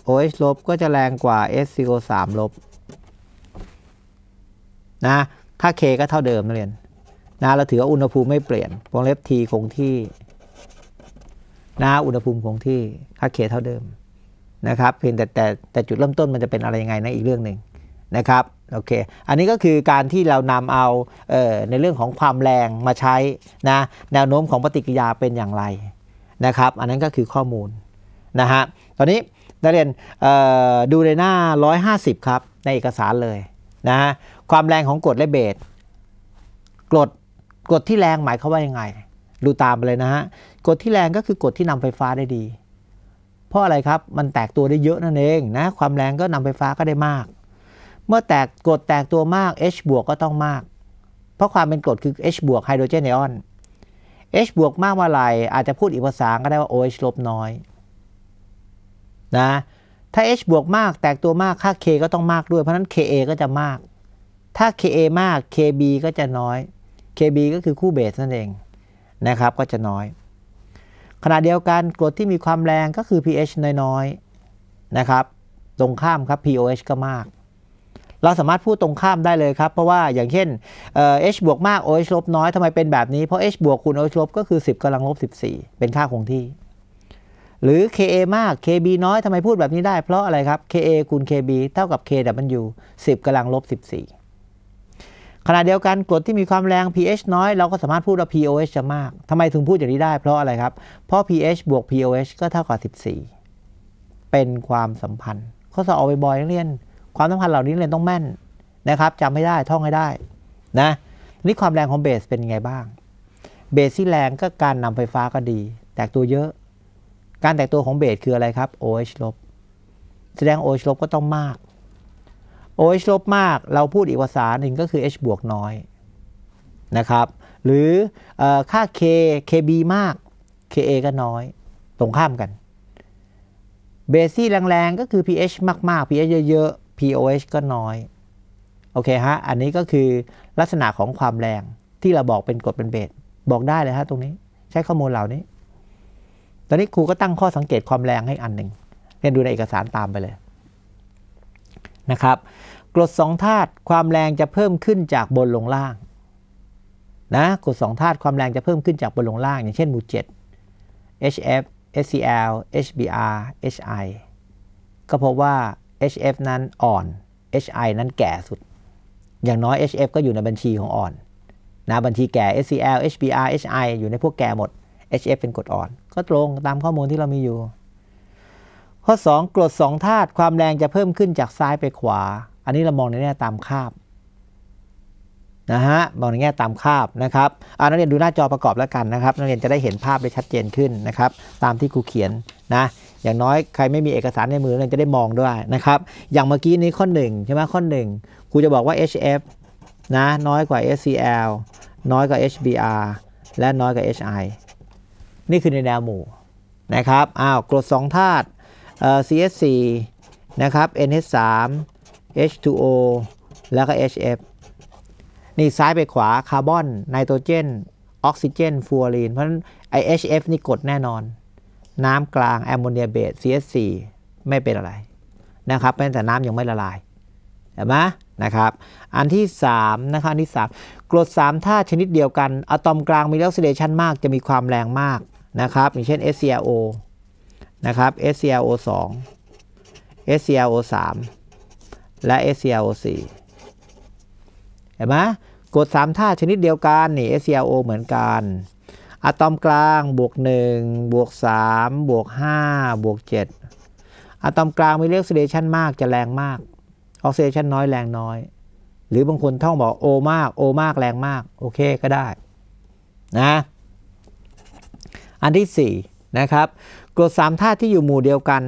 OH ลบก็จะแรงกว่า SCO3 ลบนะค่า K ก็เท่าเดิมนัเรียนนะเราถือว่าอุณหภูมิไม่เปลี่ยนวงเล็บ T คงที่นะอุณหภูมิคงที่ค่า K เท่าเดิม นะครับเพียงแต่แต่แต่จุดเริ่มต้นมันจะเป็นอะไรยังไงนะอีกเรื่องหนึ่งนะครับโอเคอันนี้ก็คือการที่เรานำเอาเออในเรื่องของความแรงมาใช้นะแนวโน้มของปฏิกิริยาเป็นอย่างไรนะครับอันนั้นก็คือข้อมูลนะฮะตอนนี้นักเรียนดูในหน้า 150 ครับ ในเอกสารเลยนะฮะความแรงของกดและเบสกรดกดที่แรงหมายเขาว่ายังไงดูตามไปเลยนะฮะกดที่แรงก็คือกดที่นำไฟฟ้าได้ดี เพราะอะไรครับ มันแตกตัวได้เยอะนั่นเองนะความแรงก็นำไฟฟ้าก็ได้มากเมื่อแตกกรดแตกตัวมาก H บวกก็ต้องมาก เพราะความเป็นกรดคือ H บวกไฮโดรเจนไอออน H บวกมากเมื่อไหร่อาจจะพูดอีกภาษาก็ได้ว่า OH ลบน้อยนะ ถ้า H บวกมากแตกตัวมากค่า K ก็ต้องมากด้วยเพราะนั้น Ka ก็จะมาก ถ้า Ka มาก Kb ก็จะน้อย Kb ก็คือคู่เบสนั่นเองนะครับก็จะน้อย ขณะเดียวกันกรดที่มีความแรงก็คือ pH น้อยๆนะครับตรงข้ามครับ pOH ก็มากเราสามารถพูดตรงข้ามได้เลยครับ เพราะว่าอย่างเช่นเอชบวกมาก OH ลบน้อยทำไมเป็นแบบนี้เพราะ H บวกคูณ OH ลบก็คือ 10กำลังลบ14 เป็นค่าคงที่ หรือ Ka มาก Kb น้อยทำไมพูดแบบนี้ได้เพราะอะไรครับ Ka คูณ Kb เท่ากับ Kw 10กำลังลบ 14 ขณะเดียวกันกรดที่มีความแรง pH น้อย เราก็สามารถพูดว่า pOH จะมากทำไมถึงพูดอย่างนี้ได้ เพราะอะไรครับเพราะ pH บวก pOH ก็เท่ากับ14 เป็นความสัมพันธ์ ข้อสอบเอาไปบ่อยนักเรียนความสัมพันธ์เหล่านี้เรียนต้องแม่น นะครับจำให้ได้ท่องให้ได้นะนี่ความแรงของเบสเป็นไงบ้างเบสที่แรงก็การนำไฟฟ้าก็ดี แตกตัวเยอะ การแตกตัวของเบสคืออะไรครับ OH ลบแสดง OH ลบก็ต้องมาก OH ลบมากเราพูดอีกภาษาหนึ่งก็คือ H บวกน้อย นะครับ หรืออค่า K KB มาก KA ก็น้อย ตรงข้ามกันเบสที่แรงๆก็คือ pH มากๆ pH เยอะ POH ก็น้อย โอเคฮะ อันนี้ก็คือลักษณะของความแรงที่เราบอกเป็นกดเป็นเบสบอกได้เลยฮะตรงนี้ใช้ข้อมูลเหล่านี้ ตอนนี้ครูก็ตั้งข้อสังเกตความแรงให้อันหนึ่งเรียนดูในเอกสารตามไปเลยนะครับ กรดสองธาตุความแรงจะเพิ่มขึ้นจากบนลงล่างนะกรดสองธาตุความแรงจะเพิ่มขึ้นจากบนลงล่าง อย่างเช่นหมู่7 HF HCl HBr HI ก็พบว่า HF นั้นอ่อน HI นั้นแก่สุด อย่างน้อย HF ก็อยู่ในบัญชีของอ่อนนะบัญชีแก่ SCL HBR HI อยู่ในพวกแก่หมด HF เป็นกรดอ่อน ก็ตรงตามข้อมูลที่เรามีอยู่ ข้อ 2กรด2ธาตุความแรงจะเพิ่มขึ้นจากซ้ายไปขวา อันนี้เรามองในแง่ตามคาบนะฮะมองในแง่ตามคาบนะครับอานักเรียนดูหน้าจอประกอบแล้วกันนะครับนักเรียนจะได้เห็นภาพได้ชัดเจนขึ้นนะครับตามที่ครูเขียนนะอย่างน้อยใครไม่มีเอกสารในมือเนี่ยจะได้มองด้วยนะครับ อย่างเมื่อกี้นี้ข้อ1ใช่ไหมข้อ1กูจะบอกว่า HF นะน้อยกว่า SCL น้อยกว่า HBR และน้อยกว่า HI นี่คือในแนวหมู่นะครับ อ้าวกรดสองธาตุ CS4 นะครับ NH3 H2O แล้วก็ HF นี่ซ้ายไปขวาคาร์บอนไนโตรเจนออกซิเจนฟลูออรีนเพราะฉะนั้นไอ HF นี่กดแน่นอนน้ำกลางแอมโมเนียเบส c s 4ไม่เป็นอะไรนะครับเป็้แต่น้ำยังไม่ละลายเห็นไหมนะครับอันที่3นะครับอันที่3กรด3ธาตุชนิดเดียวกันอะตอมกลางมีออกซิเดชันมากจะมีความแรงมากนะครับอย่างเช่น SCrO นะครับ SCrO 2 SCrO 3และ SCrO 4เห็นไหมกรด3ธาตุชนิดเดียวกันนี่ SCrO เหมือนกันอะตอมกลางบวก1บวก3บวก5บวก7อะตอมกลางมีเลขซิเลชันมากจะแรงมากออกซิเลชันน้อยแรงน้อย หรือบางคนท่องบอกโอมากโอมากแรงมาก โอเค ก็ได้นะอันที่ 4 นะครับกรด3ธาตุที่อยู่หมู่เดียวกัน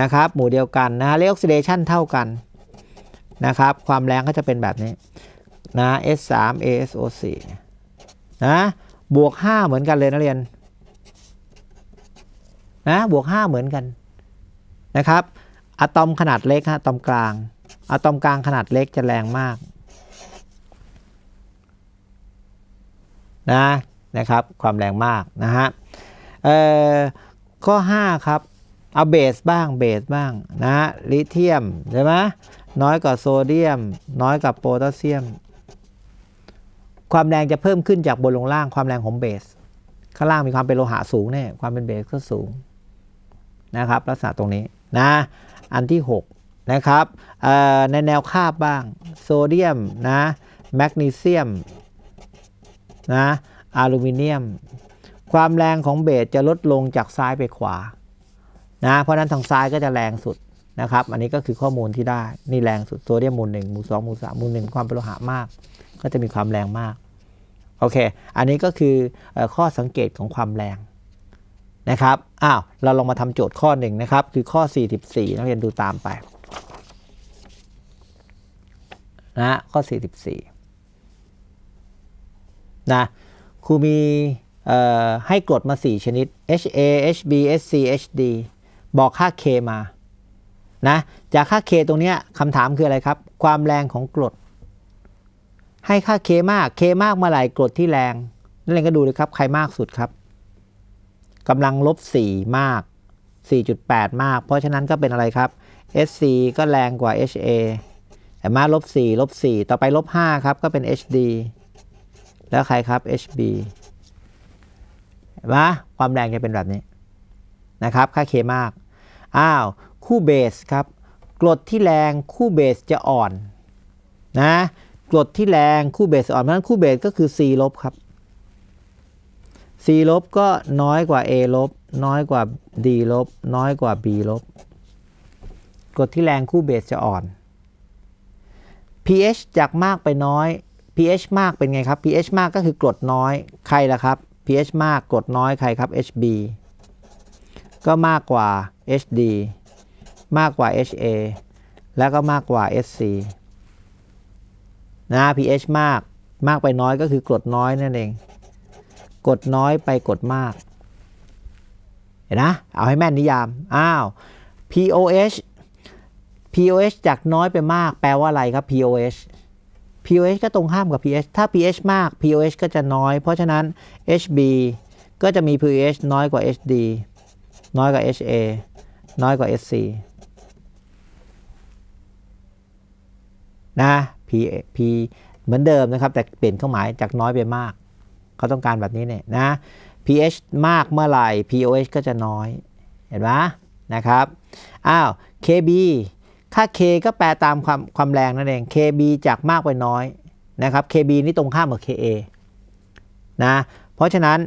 นะครับหมู่เดียวกันนะเลขออกซิเดชันเท่ากันนะครับความแรงก็จะเป็นแบบนี้นะ S3 ASO4 นะบวกห้าเหมือนกันเลยนะเรียน นะบวกห้าเหมือนกัน นะครับอะตอมขนาดเล็กฮะอะตอมกลาง อะตอมกลางขนาดเล็กจะแรงมากนะนะครับความแรงมากนะฮะเอ่อข้อ 5ครับเอาเบสบ้างเบสบ้างนะลิเทียมใช่ไหมน้อยกว่าโซเดียมน้อยกว่าโพแทสเซียมความแรงจะเพิ่มขึ้นจากบนลงล่างความแรงของเบส ข้างล่างมีความเป็นโลหะสูงแน่ความเป็นเบสก็สูง นะครับ ลักษณะตรงนี้ นะ อันที่ 6 นะครับในแนวคาบบ้างโซเดียมนะแมกนีเซียมนะอลูมิเนียม ความแรงของเบสจะลดลงจากซ้ายไปขวา นะ เพราะนั้นทางซ้ายก็จะแรงสุดนะครับ อันนี้ก็คือข้อมูลที่ได้ นี่แรงสุด โซเดียมมูลหนึ่งมูลสองมูลสามมูลหนึ่งความเป็นโลหะมาก ก็จะมีความแรงมาก โอเค อันนี้ก็คือข้อสังเกตของความแรงนะครับ อ้าว เราลองมาทำโจทย์ข้อหนึ่งนะครับ คือข้อ 44 นักเรียนดูตามไปนะ ข้อ 44นะ ครูมีให้กรดมา 4 ชนิด HA HB SC HD บอกค่า K มานะจากค่าเคตรงนี้ คำถามคืออะไรครับ ความแรงของกรด ให้ค่าเคมากเคมากเมื่อไหร่กรดที่แรง นั่นเองก็ดูเลยครับ ใครมากสุดครับกำลังลบ4มาก 4.8 มาก เพราะฉะนั้นก็เป็นอะไรครับ SC ก็แรงกว่า HA แต่มาลบ4ลบ4ต่อไปลบ5ครับ ก็เป็น HD แล้วใครครับ HB เห็นไหมความแรงจะเป็นแบบนี้นะครับ ค่าเคมาก อ้าวคู่เบสครับกรดที่แรงคู่เบสจะอ่อนนะกรดที่แรงคู่เบสอ่อนเพราะฉะนั้นคู่เบสก็คือ C ลบครับ C ลบก็น้อยกว่า A ลบ น้อยกว่า D ลบ น้อยกว่า B ลบกรดที่แรงคู่เบสจะอ่อน pH จากมากไปน้อย pH มากเป็นไงครับ pH มากก็คือกรดน้อยใครล่ะครับ pH มากกรดน้อยใครครับ HB ก็มากกว่า HD มากกว่า HA แล้วก็มากกว่า SC นะ pH มาก มากไปน้อยก็คือกรดน้อยนั่นเอง กรดน้อยไปกรดมาก เห็นนะ เอาให้แม่นนิยาม อ้าว POH POH จากน้อยไปมาก แปลว่าอะไรครับ POH POH ก็ตรงข้ามกับ pH ถ้า pH มาก POH ก็จะน้อย เพราะฉะนั้น HB ก็จะมี pH น้อยกว่า HD น้อยกว่า HA น้อยกว่า SC นะ p p เหมือนเดิมนะครับแต่เปลี่ยนเครื่องหมายจากน้อยไปมากเขาต้องการแบบนี้เนี่ยนะ pH มากเมื่อไหร่ pOH ก็จะน้อยเห็นไหมนะครับอ้าว kb ค่า k ก็แปลตามความความแรงนั่นเอง kb จากมากไปน้อยนะครับ kb นี่ตรงข้ามกับ ka นะเพราะฉะนั้น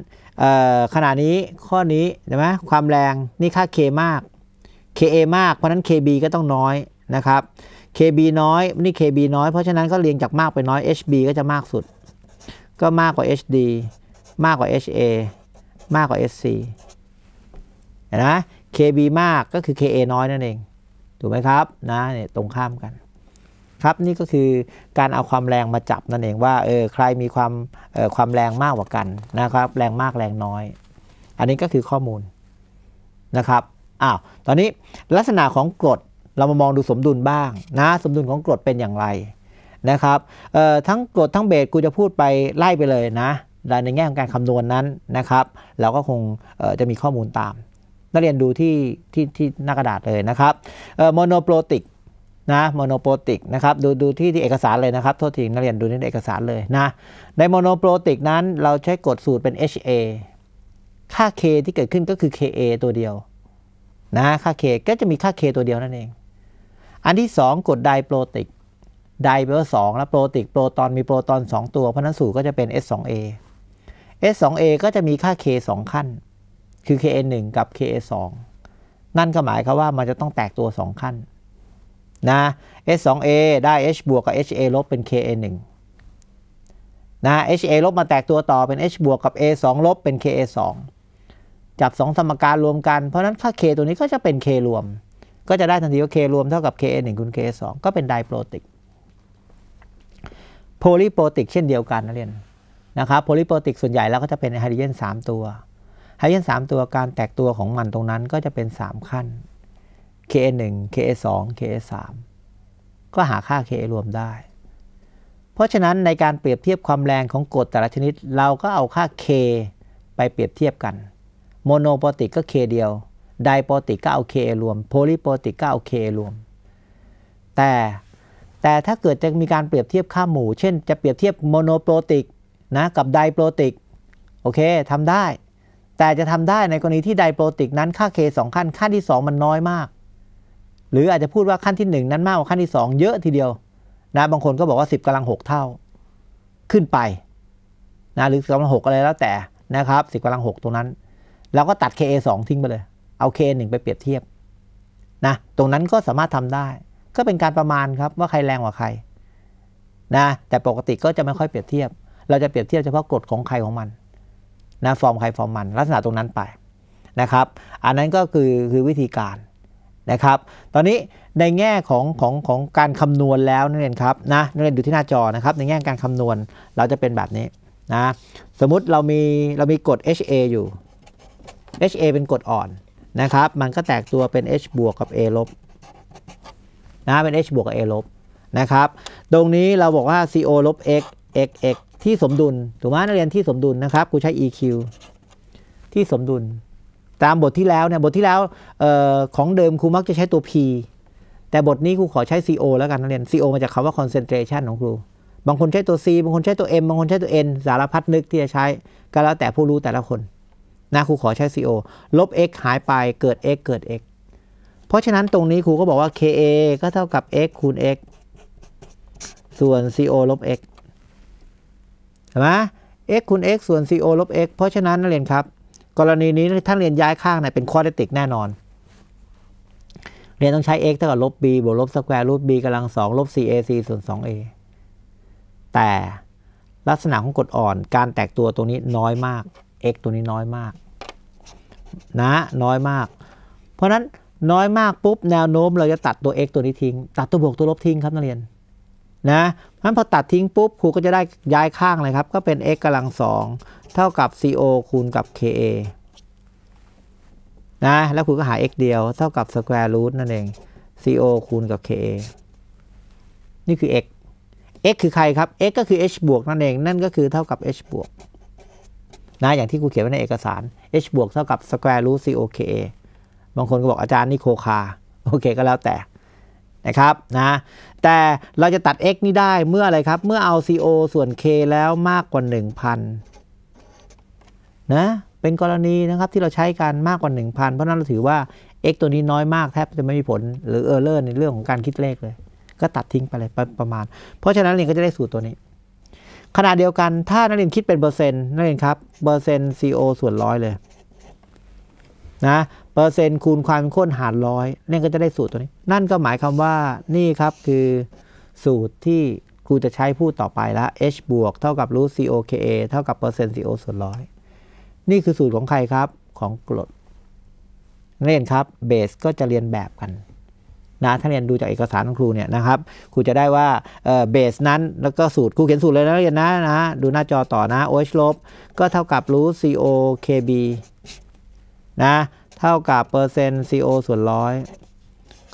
ขณะนี้ข้อนี้เห็นไหมความแรงนี่ค่า k มาก ka มากเพราะฉะนั้น kb ก็ต้องน้อยนะครับ KB น้อยนี่ KB น้อยเพราะฉะนั้นก็เรียงจากมากไปน้อย HB ก็จะมากสุด ก็มากกว่า HD มากกว่า HA มากกว่า SC เห็นไหม KB มากก็คือ KA น้อยนั่นเอง ถูกไหมครับ นะเนี่ยตรงข้ามกัน ครับนี่ก็คือการเอาความแรงมาจับนั่นเองว่าเออใครมีความเออความแรงมากกว่ากัน นะครับ แรงมากแรงน้อย อันนี้ก็คือข้อมูลนะครับ อ้าว ตอนนี้ลักษณะของกรดเรามามองดูสมดุลบ้างนะสมดุลของกรดเป็นอย่างไรนะครับทั้งกรดทั้งเบสกูจะพูดไปไล่ไปเลยนะในแง่ของการคำนวณนนั้นนะครับเราก็คงจะมีข้อมูลตาม นักเรียนดูที่ที่ที่หน้ากระดาษเลยนะครับโมโนโปรติกนะโมโนโปรติกนะครับดูดูที่ที่เอกสารเลยนะครับ โทษทีนักเรียนดูในเอกสารเลยนะในโมโนโปรติกนั้นเราใช้กฎสูตรเป็น HA ค่า K ที่เกิดขึ้นก็คือ KA ตัวเดียวนะค่า K ก็จะมีค่า K ตัวเดียวนั่นเองอันที่ 2 กดไดโปรติกไดแปลว่าสองแล้วโปรติกโปรตอนมีโปรตอน 2 ตัว เพราะนั้นสูตรก็จะเป็น S2A S2A ก็จะมีค่า K 2 ขั้นคือ Ka1 กับ Ka2 นั่นก็หมายความว่ามันจะต้องแตกตัว 2 ขั้นนะ S2A ได้ H บวกกับ HA ลบเป็น Ka1 นะ HA ลบมาแตกตัวต่อเป็น H บวกกับ A2 ลบเป็น Ka2 จับ2สมการรวมกันเพราะนั้นค่า K ตัวนี้ก็จะเป็น K รวมก็จะได้ทันทีว่า K รวมเท่ากับ Kn 1คูณ k 2ก็เป็นไดโปรติกโพลีโปรติกเช่นเดียวกันนะเรียนนะครับโพลีโปรติกส่วนใหญ่แล้วก็จะเป็นไฮโดรเจน3 ตัวไฮโดรเจน3 ตัวการแตกตัวของมันตรงนั้นก็จะเป็น 3 ขั้น Kn 1 k 2 k 3ก็หาค่า k รวมได้ เพราะฉะนั้นในการเปรียบเทียบความแรงของกรดแต่ละชนิดเราก็เอาค่า K ไปเปรียบเทียบกันโมโนโปรติกก็ K เดียวไดโปรติกก็โอเครวมโพลิโปรติกก็โอเครวม แต่แต่ถ้าเกิดจะมีการเปรียบเทียบค่าหมู่เช่นจะเปรียบเทียบโมโนโปรติกนะ กับไดโปรติกโอเคทำได้ แต่จะทำได้ในกรณีที่ไดโปรติกนั้นค่า K 2ขั้นขั้นที่ 2 มันน้อยมาก หรืออาจจะพูดว่าขั้นที่ 1 นั้นมากกว่าขั้นที่ 2 เยอะทีเดียว นะบางคนก็บอกว่า 10 กำลัง 6 เท่า ขึ้นไปนะหรือกำลังหอะไรแล้วแต่นะครับิบกำลังหตรงนั้นเราก็ตัด Ka 2ทิ้งไปเลยเอาเคหนึ่งไปเปรียบเทียบนะ ตรงนั้นก็สามารถทำได้ ก็เป็นการประมาณครับว่าใครแรงกว่าใครนะ แต่ปกติก็จะไม่ค่อยเปรียบเทียบ เราจะเปรียบเทียบเฉพาะกฎของใครของมันนะ ฟอร์มใครฟอร์มมันลักษณะตรงนั้นไปนะครับ อันนั้นก็คือคือวิธีการนะครับ ตอนนี้ในแง่ของของของ การคำนวณแล้วนักเรียนครับนะนักเรียนดูที่หน้าจอนะครับในแง่การคำนวณเราจะเป็นแบบนี้นะสมมุติเรามีเรามีกฎ HA อยู่ HA เป็นกฎอ่อนนะครับ มันก็แตกตัวเป็น h บวกกับ a ลบ นะ เป็น h บวกกับ a ลบ นะครับ ตรงนี้เราบอกว่า co ลบ x x x ที่สมดุล ถูกไหมนักเรียนที่สมดุลนะครับกูใช้ eq ที่สมดุล ตามบทที่แล้วเนี่ย บทที่แล้วออของเดิมครูมักจะใช้ตัว p แต่บทนี้ครูขอใช้ co แล้วกันนักเรียน co มาจากคำว่า concentration ของครู บางคนใช้ตัว c บางคนใช้ตัว m บางคนใช้ตัว n สารพัดนึกที่จะใช้ก็แล้วแต่ผู้รู้แต่ละคนนะครูขอใช้ CO ลบ x หายไปเกิด x เกิด x เพราะฉะนั้นตรงนี้ครูก็บอกว่า ka ก็เท่ากับ x คูณ x ส่วน co ลบ x ใช่ไหม x คูณ x ส่วน co ลบ x เพราะฉะนั้นนักเรียนครับ กรณีนี้ท่านเรียนย้ายข้างเนี่ยเป็นควอดติกแน่นอน เรียนต้องใช้ x เท่ากับลบ b บวกลบสแควร์รูท b กำลัง 2 ลบ4 a c ส่วน 2a แต่ลักษณะของกฎอ่อน การแตกตัวตรงนี้น้อยมาก x ตัวนี้น้อยมากนะน้อยมาก เพราะนั้นน้อยมากปุ๊บแนวโน้มเราจะตัดตัว x ตัวนี้ทิ้ง ตัดตัวบวกตัวลบทิ้งครับนักเรียนนะนั้นพอตัดทิ้งปุ๊บครูก็จะได้ย้ายข้างเลยครับก็เป็น x กำลังสองเท่ากับ co คูณกับ ka นะแล้วครูก็หา x เดียวเท่ากับ square root นั่นเอง co คูณกับ ka นี่คือ x x คือใครครับ x ก็คือ h บวกนั่นเองนั่นก็คือเท่ากับ h บวกนะอย่างที่กูเขียนไว้ในเอกสาร h บวกเท่ากับ square root coka บางคนก็บอกอาจารย์นี่โคคา โอเคก็แล้วแต่นะครับนะแต่เราจะตัด x นี่ได้เมื่ออะไรครับ เมื่อเอา co ส่วน k แล้วมากกว่า 1,000 นะ เป็นกรณีนะครับที่เราใช้การมากกว่า 1,000 เพราะนั้นเราถือว่า x ตัวนี้น้อยมากแทบจะไม่มีผลหรือเออร์เลอร์ในเรื่องของการคิดเลขเลย ก็ตัดทิ้งไปเลยประมาณ เพราะฉะนั้นเรนก็จะได้สูตรตัวนี้ขณะเดียวกันถ้านักเรียนคิดเป็นเปอร์เซ็นต์นักเรียนครับเปอร์เซ็นต์ CO ส่วนร้อยเลยนะเปอร์เซ็นต์คูณความเข้มข้นหารร้อยนี่ก็จะได้สูตรตัวนี้ นั่นก็หมายความว่านี่ครับ คือสูตรที่ครูจะใช้พูดต่อไปละ h บวกเท่ากับรูท COKA เท่ากับเปอร์เซ็นต์ CO ส่วนร้อยนี่คือสูตรของใครครับของกรดนัเรียนครับเบสก็จะเรียนแบบกันนะถ้าเรียนดูจากเอกสารของครูเนี่ยนะครับ ครูจะได้ว่าเบสนั้น แล้วก็สูตร ครูเขียนสูตรเลยนะเรียนนะนะ ดูหน้าจอต่อนะ OH ลบก็เท่ากับรู้ COKB นะ เท่ากับเปอร์เซ็นต์ CO ส่วนร้อย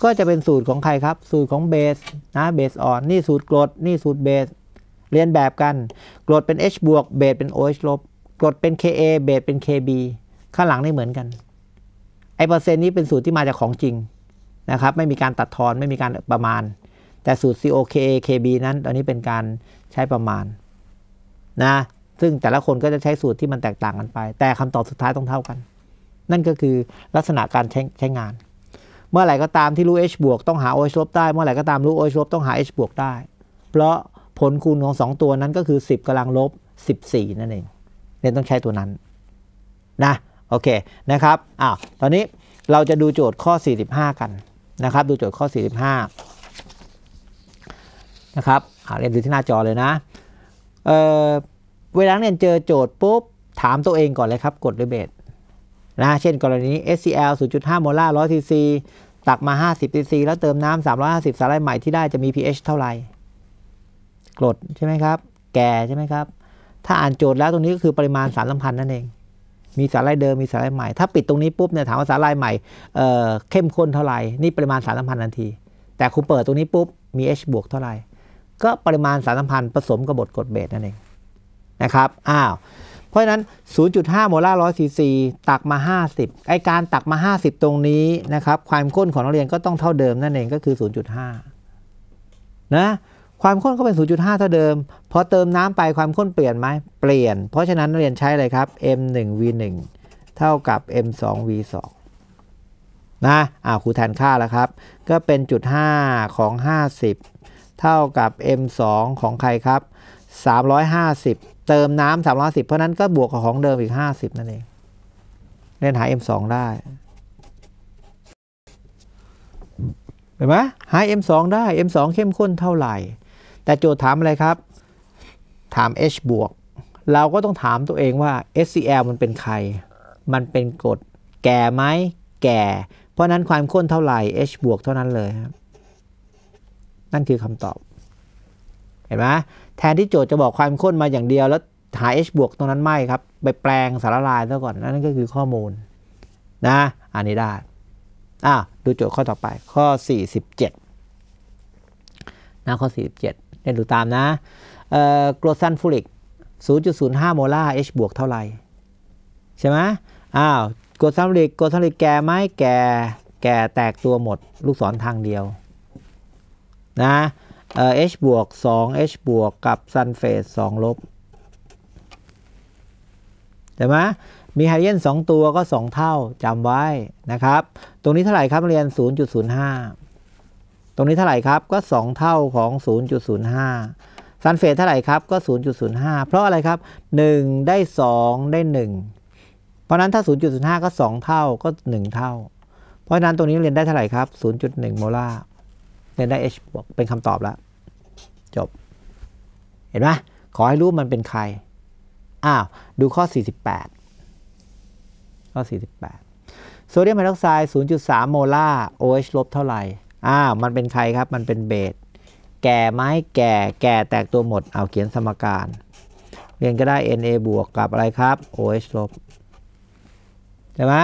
ก็จะเป็นสูตรของใครครับ สูตรของเบสนะ เบสอ่อน นี่สูตรกรด นี่สูตรเบส เรียนแบบกัน กรดเป็น H บวกเบสเป็น OH ลบกรดเป็น Ka เบสเป็น Kb ข้างหลังนี่เหมือนกัน ไอเปอร์เซ็นต์นี้เป็นสูตรที่มาจากของจริงนะครับไม่มีการตัดทอนไม่มีการประมาณ แต่สูตร COK KB นั้น ตอนนี้เป็นการใช้ประมาณนะซึ่งแต่ละคนก็จะใช้สูตรที่มันแตกต่างกันไป แต่คำตอบสุดท้ายต้องเท่ากัน นั่นก็คือลักษณะการใช้ใชงาน เมื่อไหร่ก็ตามที่รู้ h บวกต้องหา o h ลบได้ เมื่อไหร่ก็ตามรู้ o h ลบต้องหา h บวกได้ เพราะผลคูณของ 2 ตัวนั้นก็คือ 10กำลังลบ14นั่นเองเนี่ยต้องใช้ตัวนั้นนะโอเคนะครับอ้าวตอนนี้เราจะดูโจทย์ข้อ 45 กันนะครับ ดูโจทย์ข้อ 45 นะครับเรียนดูที่หน้าจอเลยนะเเวลาเรียนเจอโจทย์ปุ๊บ ถามตัวเองก่อนเลยครับ กดด้วยเบสนะเช่น กรณี SCL 0.5โมลาร์100ซีซีตักมา50ซีซีแล้วเติมน้ำ350สารละใหม่ที่ได้จะมี pH เท่าไหร่กรดใช่ไหมครับ แก่ใช่ไหมครับ ถ้าอ่านโจทย์แล้วตรงนี้ก็คือปริมาณสารสัมพันธ์นั่นเองมีสารลายเดิมมีสารลายใหม่ถ้าปิดตรงนี้ปุ๊บเนี่ยถามว่าสารลายใหม่เเข้มข้นเท่าไหร่นี่ปริมาณสารสัมพันธ์ทันทีแต่คุณเปิดตรงนี้ปุ๊บมี H บวกเท่าไหร่ก็ปริมาณสารสัมพันธ์ผสมกับบทกดเบสนั่นเองนะครับอ้าวเพราะฉะนั้น 0.5 โมลาร์ร้อยซีซีตักมา 50ไอการตักมา 50 ตรงนี้นะครับ ความข้นของนักเรียนก็ต้องเท่าเดิมนั่นเองก็คือ 0.5 นะความข้นก็เป็น0.5 เท่าเดิม พอเติมน้ำไปความข้นเปลี่ยนไหมเปลี่ยน เพราะฉะนั้นเรียนใช้เลยครับ m1v1 เท่ากับ m2v2 นะอ่าครูแทนค่าแล้วครับ ก็เป็นจุด5ของ 50 เท่ากับ m2 ของใครครับ 350 เติมน้ำ310เพราะนั้นก็บวกกับของเดิมอีก 50 นั่นเองเรียนหา m2 ได้เห็นไหมหา m2 ได้ m2 เข้มข้นเท่าไหร่แต่โจทย์ถามอะไรครับ ถาม h บวกเราก็ต้องถามตัวเองว่า SCL มันเป็นใคร มันเป็นกฎแก่ไหมแก่ เพราะนั้นความข้นเท่าไหร่ h บวกเท่านั้นเลยครับนั่นคือคำตอบ เห็นไหมแทนที่โจทย์จะบอกความข้นมาอย่างเดียวแล้วหา h บวกตรงนั้นไม่ครับ ไปแปลงสารลายซะก่อนนั่นก็คือข้อมูลนะอันนี้ได้อ่าดูโจทย์ข้อต่อไป ข้อ 47นะข้อ 47เนี่นดูตามนะอกรดซันฟูริก 0.05โมลาร์ H บวกเท่าไหร่ ใช่ไหมอ้าวกรดซันฟูริกกรดซันฟูริกแก่ไหมแก่แก่แตกตัวหมดลูกศรทางเดียวนะเอ่อ H บวก 2 H บวกกับซันเฟส2ลบใช่ไหมมีไฮเดรนสน2 ตัวก็ 2 เท่าจำไว้นะครับตรงนี้เท่าไหร่ครับเรียน 0.05ตรงนี้เท่าไหร่ครับ ก็ 2 เท่าของ 0.05ซันเฟสเท่าไหร่ครับ ก็ 0.05 เพราะอะไรครับ1ได้2 ได้ 1 เพราะนั้นถ้า 0.05 ก็ 2 เท่าก็ 1 เท่า เพราะนั้นตรงนี้เรียนได้เท่าไหร่ครับ 0.1โมลาร์ เรียนได้ H บวกเป็นคำตอบแล้ว จบ เห็นไหม ขอให้รู้มันเป็นใคร อ้าว ดูข้อ 48 ข้อ 48โซเดียมไฮดรอกไซด์0.3 โมลาร์ OH ลบเท่าไหร่อ่ามันเป็นใครครับมันเป็นเบสแก่ไหมแก่แก่แตกตัวหมดเอาเขียนสมการ เรียนก็ได้ na บวกกับอะไรครับ OH ลบใช่ไหม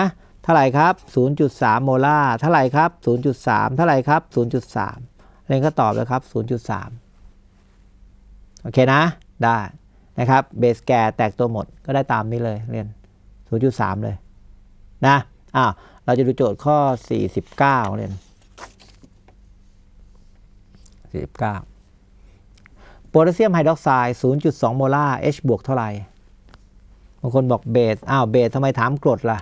เท่าไหร่ครับ 0.3โมลาร์เท่าไหร่ครับ0.3เท่าไหร่ครับ 0.3 เรียนก็ตอบเลยครับ 0.3 โอเคนะ ได้ นะครับเบสแก่แตกตัวหมดก็ได้ตามนี้เลยเรียน0.3 เลย นะอ้าวเราจะดูโจทย์ข้อ 49เรียน49โพแทสเซียมไฮดรอกไซด์ 0.2 โมลาร์ H บวกเท่าไหร่ บางคนบอกเบส อ้าว เบสทำไมถามกรดล่ะ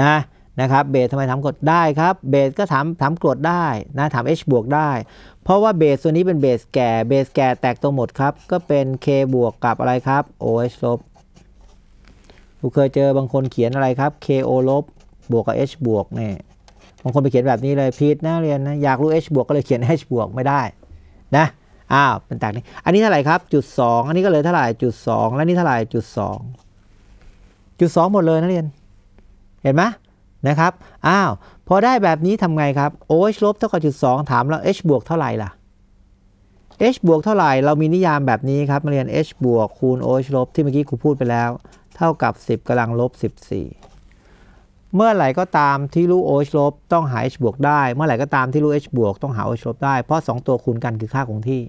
นะนะครับ เบสทำไมถามกรดได้ครับ เบสก็ถามถามกรดได้นะถาม H บวกได้ เพราะว่าเบสตัวนี้เป็นเบสแก่ เบสแก่แตกตัวหมดครับ ก็เป็น K บวกกับอะไรครับ OH ลบกเคยเจอบางคนเขียนอะไรครับ KO ลบบวกกับ H บวกเนี่ยางคนไปเขียนแบบนี้เลยพีทนะเรียนนะอยากรู้ h บวกก็เลยเขียน h บวกไม่ได้นะอ้าวเป็นต่างนี้ อันนี้เท่าไหร่ครับจุด2อันนี้ก็เลยเท่าไหร่จุด2และนี่เท่าไหร่จุด2จุด2หมดเลยนะเรียน เห็นไหมนะครับอ้าวพอได้แบบนี้ทำไงครับ OH ลบเท่ากับจุด2ถามแล้ว h บวกเท่าไหร่ล่ะ h บวกเท่าไหร่เรามีนิยามแบบนี้ครับมาเรียน h บวกคูณ OH ลบที่เมื่อกี้ครูพูดไปแล้ว เท่ากับ 10กำลังลบ14เมื่อไหร่ก็ตามที่รู้ OH ลบต้องหา H บวกได้ เมื่อไหร่ก็ตามที่รู้ H บวกต้องหา OH ลบได้ เพราะ2 ตัวคูณกันคือค่าคงที่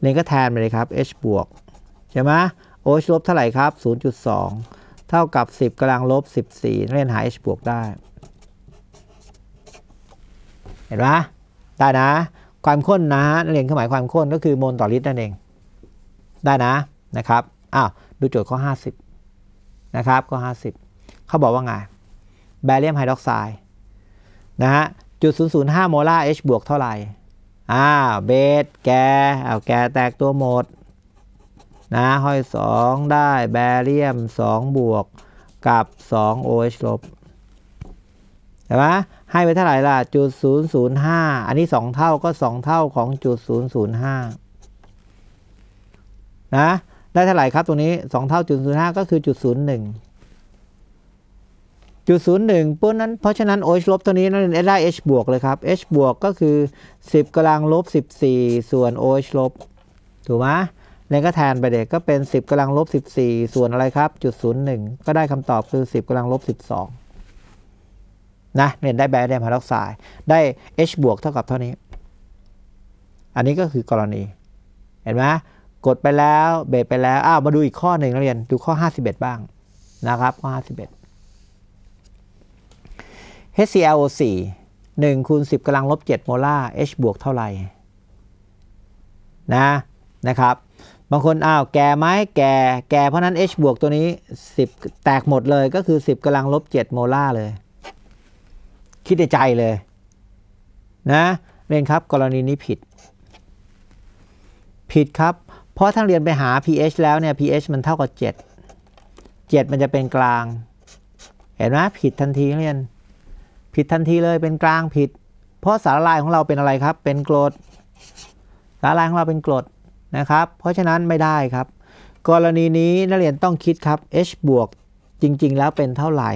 เนก็แทนไปเลยครับ H บวกใช่ไหม OH ลบเท่าไหร่ครับ0.2 เท่ากับ 10กำลังลบ14เล่นหา H บวกได้ เห็นไหมได้นะ ความข้นนะฮะเรียนขือหมายความข้นก็คือโมลต่อลิตรนั่นเอง ได้นะนะครับ อ้าวดูโจทย์ข้อ50นะครับข้อ50 เขาบอกว่าไงแบเรียมไฮดรอกไซด์นะฮะจุดศศููนนยย์์ห้าโมลาร์ H บวกเท่าไหร่อ่าเบสแกเอาแกแตกตัวหมด นะห้อยสองได้แบเรียมสองบวกกับสอเ OH ลบเห็นไหมให้ไปเท่าไหร่ล่ะจุดศศููนนยย์์ห้าอันนี้สองเท่าก็สองเท่าของจุดศูนย์ศูนย์ห้านะได้เท่าไหร่ครับ ตรงนี้สองเท่าจุดศูนย์ห้าก็คือจุดศูนนย์หึ่งจุดศูนย์หนึ่งเพราะนั้นเพราะฉะนั้น OH ลบตัวนี้นั่นได้ H บวกเลยครับ H บวกก็คือ 10กำลังลบ14ส่วน OH ลบถูกไหมแล้วก็แทนไปเด็กก็เป็น 10กำลังลบ14ส่วนอะไรครับจุดศูนย์หนึ่งก็ได้คำตอบคือ 10กำลังลบ12นะเรียนได้แบรเดมไดรอกไซด์ได้ H บวกเท่ากับเท่านี้ อันนี้ก็คือกรณี เห็นไหมกดไปแล้วเบรไปแล้วอ้าวมาดูอีกข้อหนึ่งนักเรียนดูข้อ51 บ้างนะครับข้อ51 HClO4 1คูณ 10กำลังลบ7โมลา H บวกเท่าไหร่ นะ นะครับ บางคน อ้าว แก่ไหมแก่ แก่ เพราะนั้น H บวกตัวนี้ 10 แตกหมดเลยก็คือ 10กำลังลบ7โมลาเลย คิดในใจเลย นะ เรียนครับ กรณีนี้ผิด ผิดครับ เพราะทั้งเรียนไปหา pH แล้วเนี่ย pH มันเท่ากับ 7 7 มันจะเป็นกลาง เห็นไหม ผิดทันทีเรียนผิด ทันทีเลยเป็นกลางผิด เพราะสารลายของเราเป็นอะไรครับเป็นกรด สารลายของเราเป็นกรดนะครับ เพราะฉะนั้นไม่ได้ครับ กรณีนี้นักเรียนต้องคิดครับ h บวกจริงๆ แล้วเป็นเท่าไหร่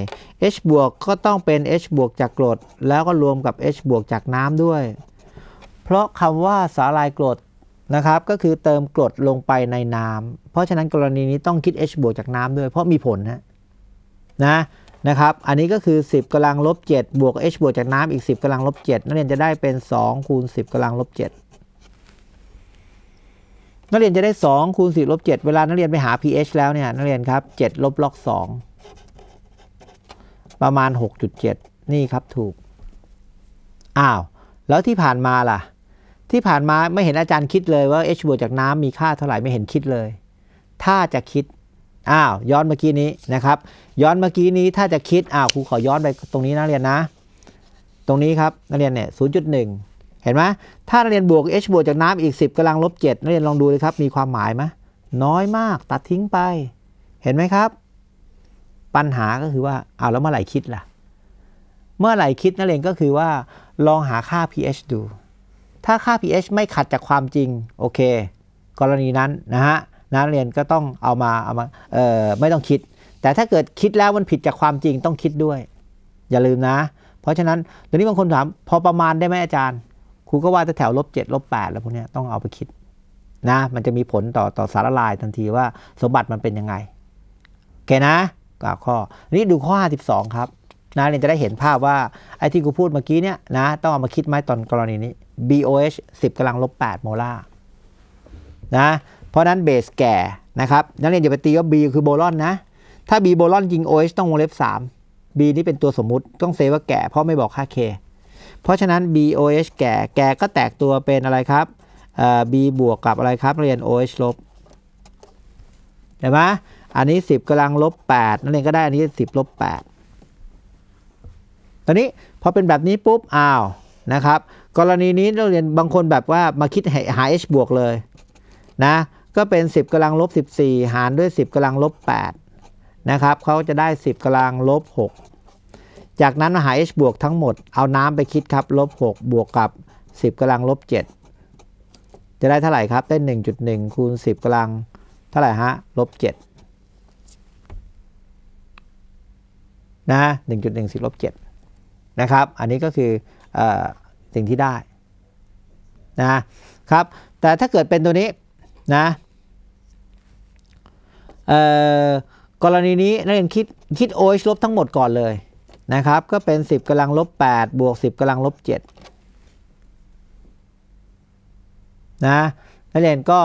h บวกก็ต้องเป็น h บวกจากกรด แล้วก็รวมกับ h บวกจากน้ำด้วย เพราะคำว่าสาลายกรดนะครับ ก็คือเติมกรดลงไปในน้ำเพราะฉะนั้นกรณีนี้ต้องคิด h บวกจากน้ำด้วย เพราะมีผลนะนะนะครับ อันนี้ก็คือ 10กำลังลบ7บวก h บวกจากน้ำอีก 10กำลังลบ7นักเรียนจะได้เป็น2คูณ10กำลังลบ7นักเรียนจะได้2คูณ10ลบ7เวลานักเรียนไปหา pH แล้วเนี่ยนักเรียนครับ7ลบล็อก2ประมาณ 6.7 นี่ครับถูก อ้าวแล้วที่ผ่านมาล่ะที่ผ่านมาไม่เห็นอาจารย์คิดเลยว่า h บวกจากน้ำมีค่าเท่าไหร่ไม่เห็นคิดเลย ถ้าจะคิดอ้าวย้อนเมื่อกี้นี้นะครับ ย้อนเมื่อกี้นี้ถ้าจะคิดอ้าวครูขอย้อนไปตรงนี้นกเรียนนะ ตรงนี้ครับนักเรียนเนี่ยศูนย์จุดหนึ่งเห็นไหมถ้านักเรียนบวก h บวกจากน้ำอีก 10กำลังลบเจ็ดนักเรียนลองดูเลยครับ มีความหมายไหมน้อยมากตัดทิ้งไป เห็นไหมครับ ปัญหาก็คือว่าอ้าวแล้วเมื่อไหร่คิดล่ะ เมื่อไหร่คิดนักเรียนก็คือว่า ลองหาค่า pH ดู ถ้าค่า pH ไม่ขัดจากความจริง โอเค กรณีนั้นนะฮะนักเรียนก็ต้องเอามา เอามาเออไม่ต้องคิด แต่ถ้าเกิดคิดแล้วมันผิดจากความจริงต้องคิดด้วย อย่าลืมนะ เพราะฉะนั้นตอนนี้บางคนถาม พอประมาณได้ไหมอาจารย์ครูก็ว่าจะแถวลบเจ็ดลบแปดแล้วพวกนี้ต้องเอาไปคิด นะ มันจะมีผลต่อ ต่อสารละลายทันทีว่า สมบัติมันเป็นยังไง โอเคนะกล่าวข้อ นี้ดูข้อ52ครับนกเรียนจะได้เห็นภาพว่าไอ้ที่ครูพูดเมื่อกี้เนี่ยนะ ต้องเอามาคิดไหมตอนกรณีนี้ BOH 10กำลังลบ8โมลาร์นะเพราะนั้นเบสแก่นะครับนักเรียนอย่าไปตีว่า B คือโบลอนนะ ถ้า B โบลอนจริง OH ต้องวงเล็บ 3 B นี่เป็นตัวสมมุติต้องเซว่าแก่เพราะไม่บอกค่า K เพราะฉะนั้น BOH แก่แก่ก็แตกตัวเป็นอะไรครับ B บวกกับอะไรครับเรียน OH ลบเห็นไหมอันนี้ 10กำลังลบ 8นักเรียนก็ได้อันนี้ 10ลบ8ตอนนี้พอเป็นแบบนี้ปุ๊บอ้าวนะครับกรณีนี้เราเรียนบางคนแบบว่ามาคิดหา h บวกเลย นะก็เป็น 10กำลังลบ14หารด้วย 10กำลังลบ8นะครับเขาจะได้ 10กำลังลบ6จากนั้นมาหา h บวกทั้งหมดเอาน้ำไปคิดครับลบ6บวกกับ 10กำลังลบ7จะได้เท่าไหร่ครับได้1.1 คูณ 10กำลังเท่าไหร่ฮะลบ7นะ1.1ิบลบ7นะครับอันนี้ก็คืออสิ่งที่ได้นะครับแต่ถ้าเกิดเป็นตัวนี้นะกรณีนี้นักเรียนคิดคิด o ชลบทั้งหมดก่อนเลยนะครับก็เป็น 10กำลังลบ8บวก 10กำลังลบ7นะนักเรียนก็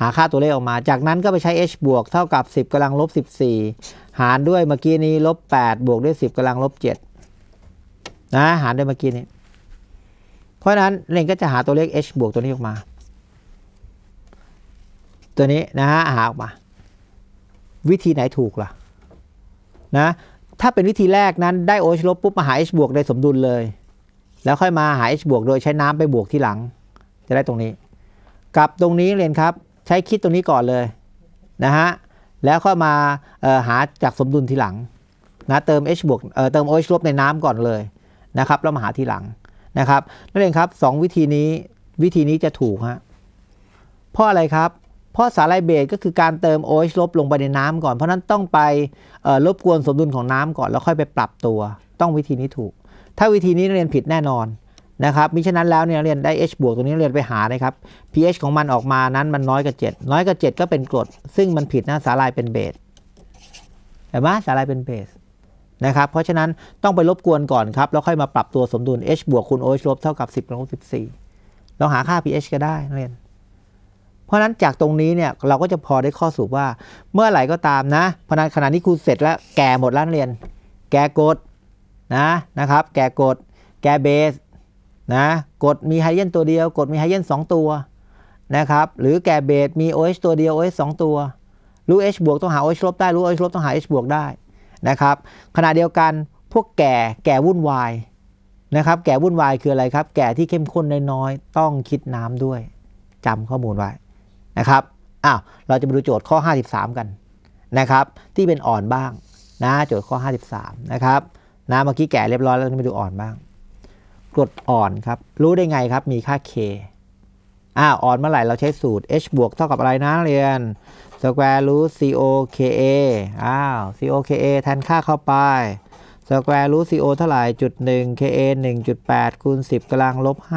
หาค่าตัวเลขออกมา จากนั้นก็ไปใช้ h บวกเท่ากับ 10กำลังลบ14 หารด้วยเมื่อกี้นี้ลบ8บวกด้วย 10กำลังลบ7นะหารด้วยเมื่อกี้นี้เพราะนั้นนเรียนก็จะหาตัวเลข h บวกตัวนี้ออกมาตัวนี้นะฮะหาออกมา วิธีไหนถูกล่ะนะ ถ้าเป็นวิธีแรกนั้นได้ OH ลบปุ๊บ มาหา H บวกด้สมดุลเลย แล้วค่อยมาหา H บวก โดยใช้น้ำไปบวกที่หลัง จะได้ตรงนี้ กับตรงนี้เรียนครับ ใช้คิดตรงนี้ก่อนเลยนะฮะ แล้วค่อยมาหาจากสมดุลทีหลัง นะเติม H บวกเติม OH ลบในน้ำก่อนเลยนะครับ แล้วมาหาทีหลังนะครับนั่นเองครับ 2 วิธีนี้วิธีนี้จะถูกฮะเพราะอะไรครับพราะสารไายเบสก็คือการเติม OH ลบลงไปในน้ำก่อนเพราะนั้นต้องไปลบกวนสมดุลของน้ำก่อน แล้วค่อยไปปรับตัว ต้องวิธีนี้ถูก ถ้าวิธีนี้นักเรียนผิดแน่นอนนะครับมิฉะนั้นแล้วเนี่ยนักเรียนได้ H บวกตรงนี้เรียนไปหานะครับ pH ของมันออกมานั้นมันน้อยกว่า7น้อยกว่า7ก็เป็นกรดซึ่งมันผิดนะสาลรายเป็นเบสเห็นไหมสาลรายเป็นเบสนะครับเพราะฉะนั้นต้องไปลบกวนก่อนครับแล้วค่อยมาปรับตัวสมดุล h บวกคูณ o h ลบเท่ากับ10ลบ14 เราหาค่า ph ก็ได้นักเรียนเพราะนั้น จากตรงนี้เนี่ยเราก็จะพอได้ข้อสรุปว่าเมื่อไหร่ก็ตามนะพนันขณะนี้ครูเสร็จแล้วแก่หมดร้านเรียน แก่กดนะนะครับแก่กดแก่เบสนะกดมีไฮเยนตัวเดียว กดมีไฮเยนงตัวนะครับหรือแก่เบสมี OH ตัวเดียว OH 2ตัวรู้ H บวกต้องหา OH ลบได้รู้ OH ลบต้องหา H บวกได้ นะครับ ขณะเดียวกันพวกแก่แก่วุ่นวายนะครับแก่วุ่นวายคืออะไรครับแก่ที่เข้มข้นน้อยๆต้องคิดน้ำด้วยจำข้อมูลไว้นะครับ อ้าว เราจะมาดูโจทย์ข้อ 53 กันนะครับ ที่เป็นอ่อนบ้างนะ โจทย์ข้อ 53 นะครับ นะ เมื่อกี้แก่เรียบร้อยแล้วมาดูอ่อนบ้างกรดอ่อนครับ รู้ได้ไงครับ มีค่า k อ้าว อ่อนเมื่อไหร่ เราใช้สูตร h บวกเท่ากับอะไรนะเรียน square root coka อ้าว coka แทนค่าเข้าไป square root co เท่าไหร่จุดหนึ่ง ka 1.8คูณ10กำลังลบ5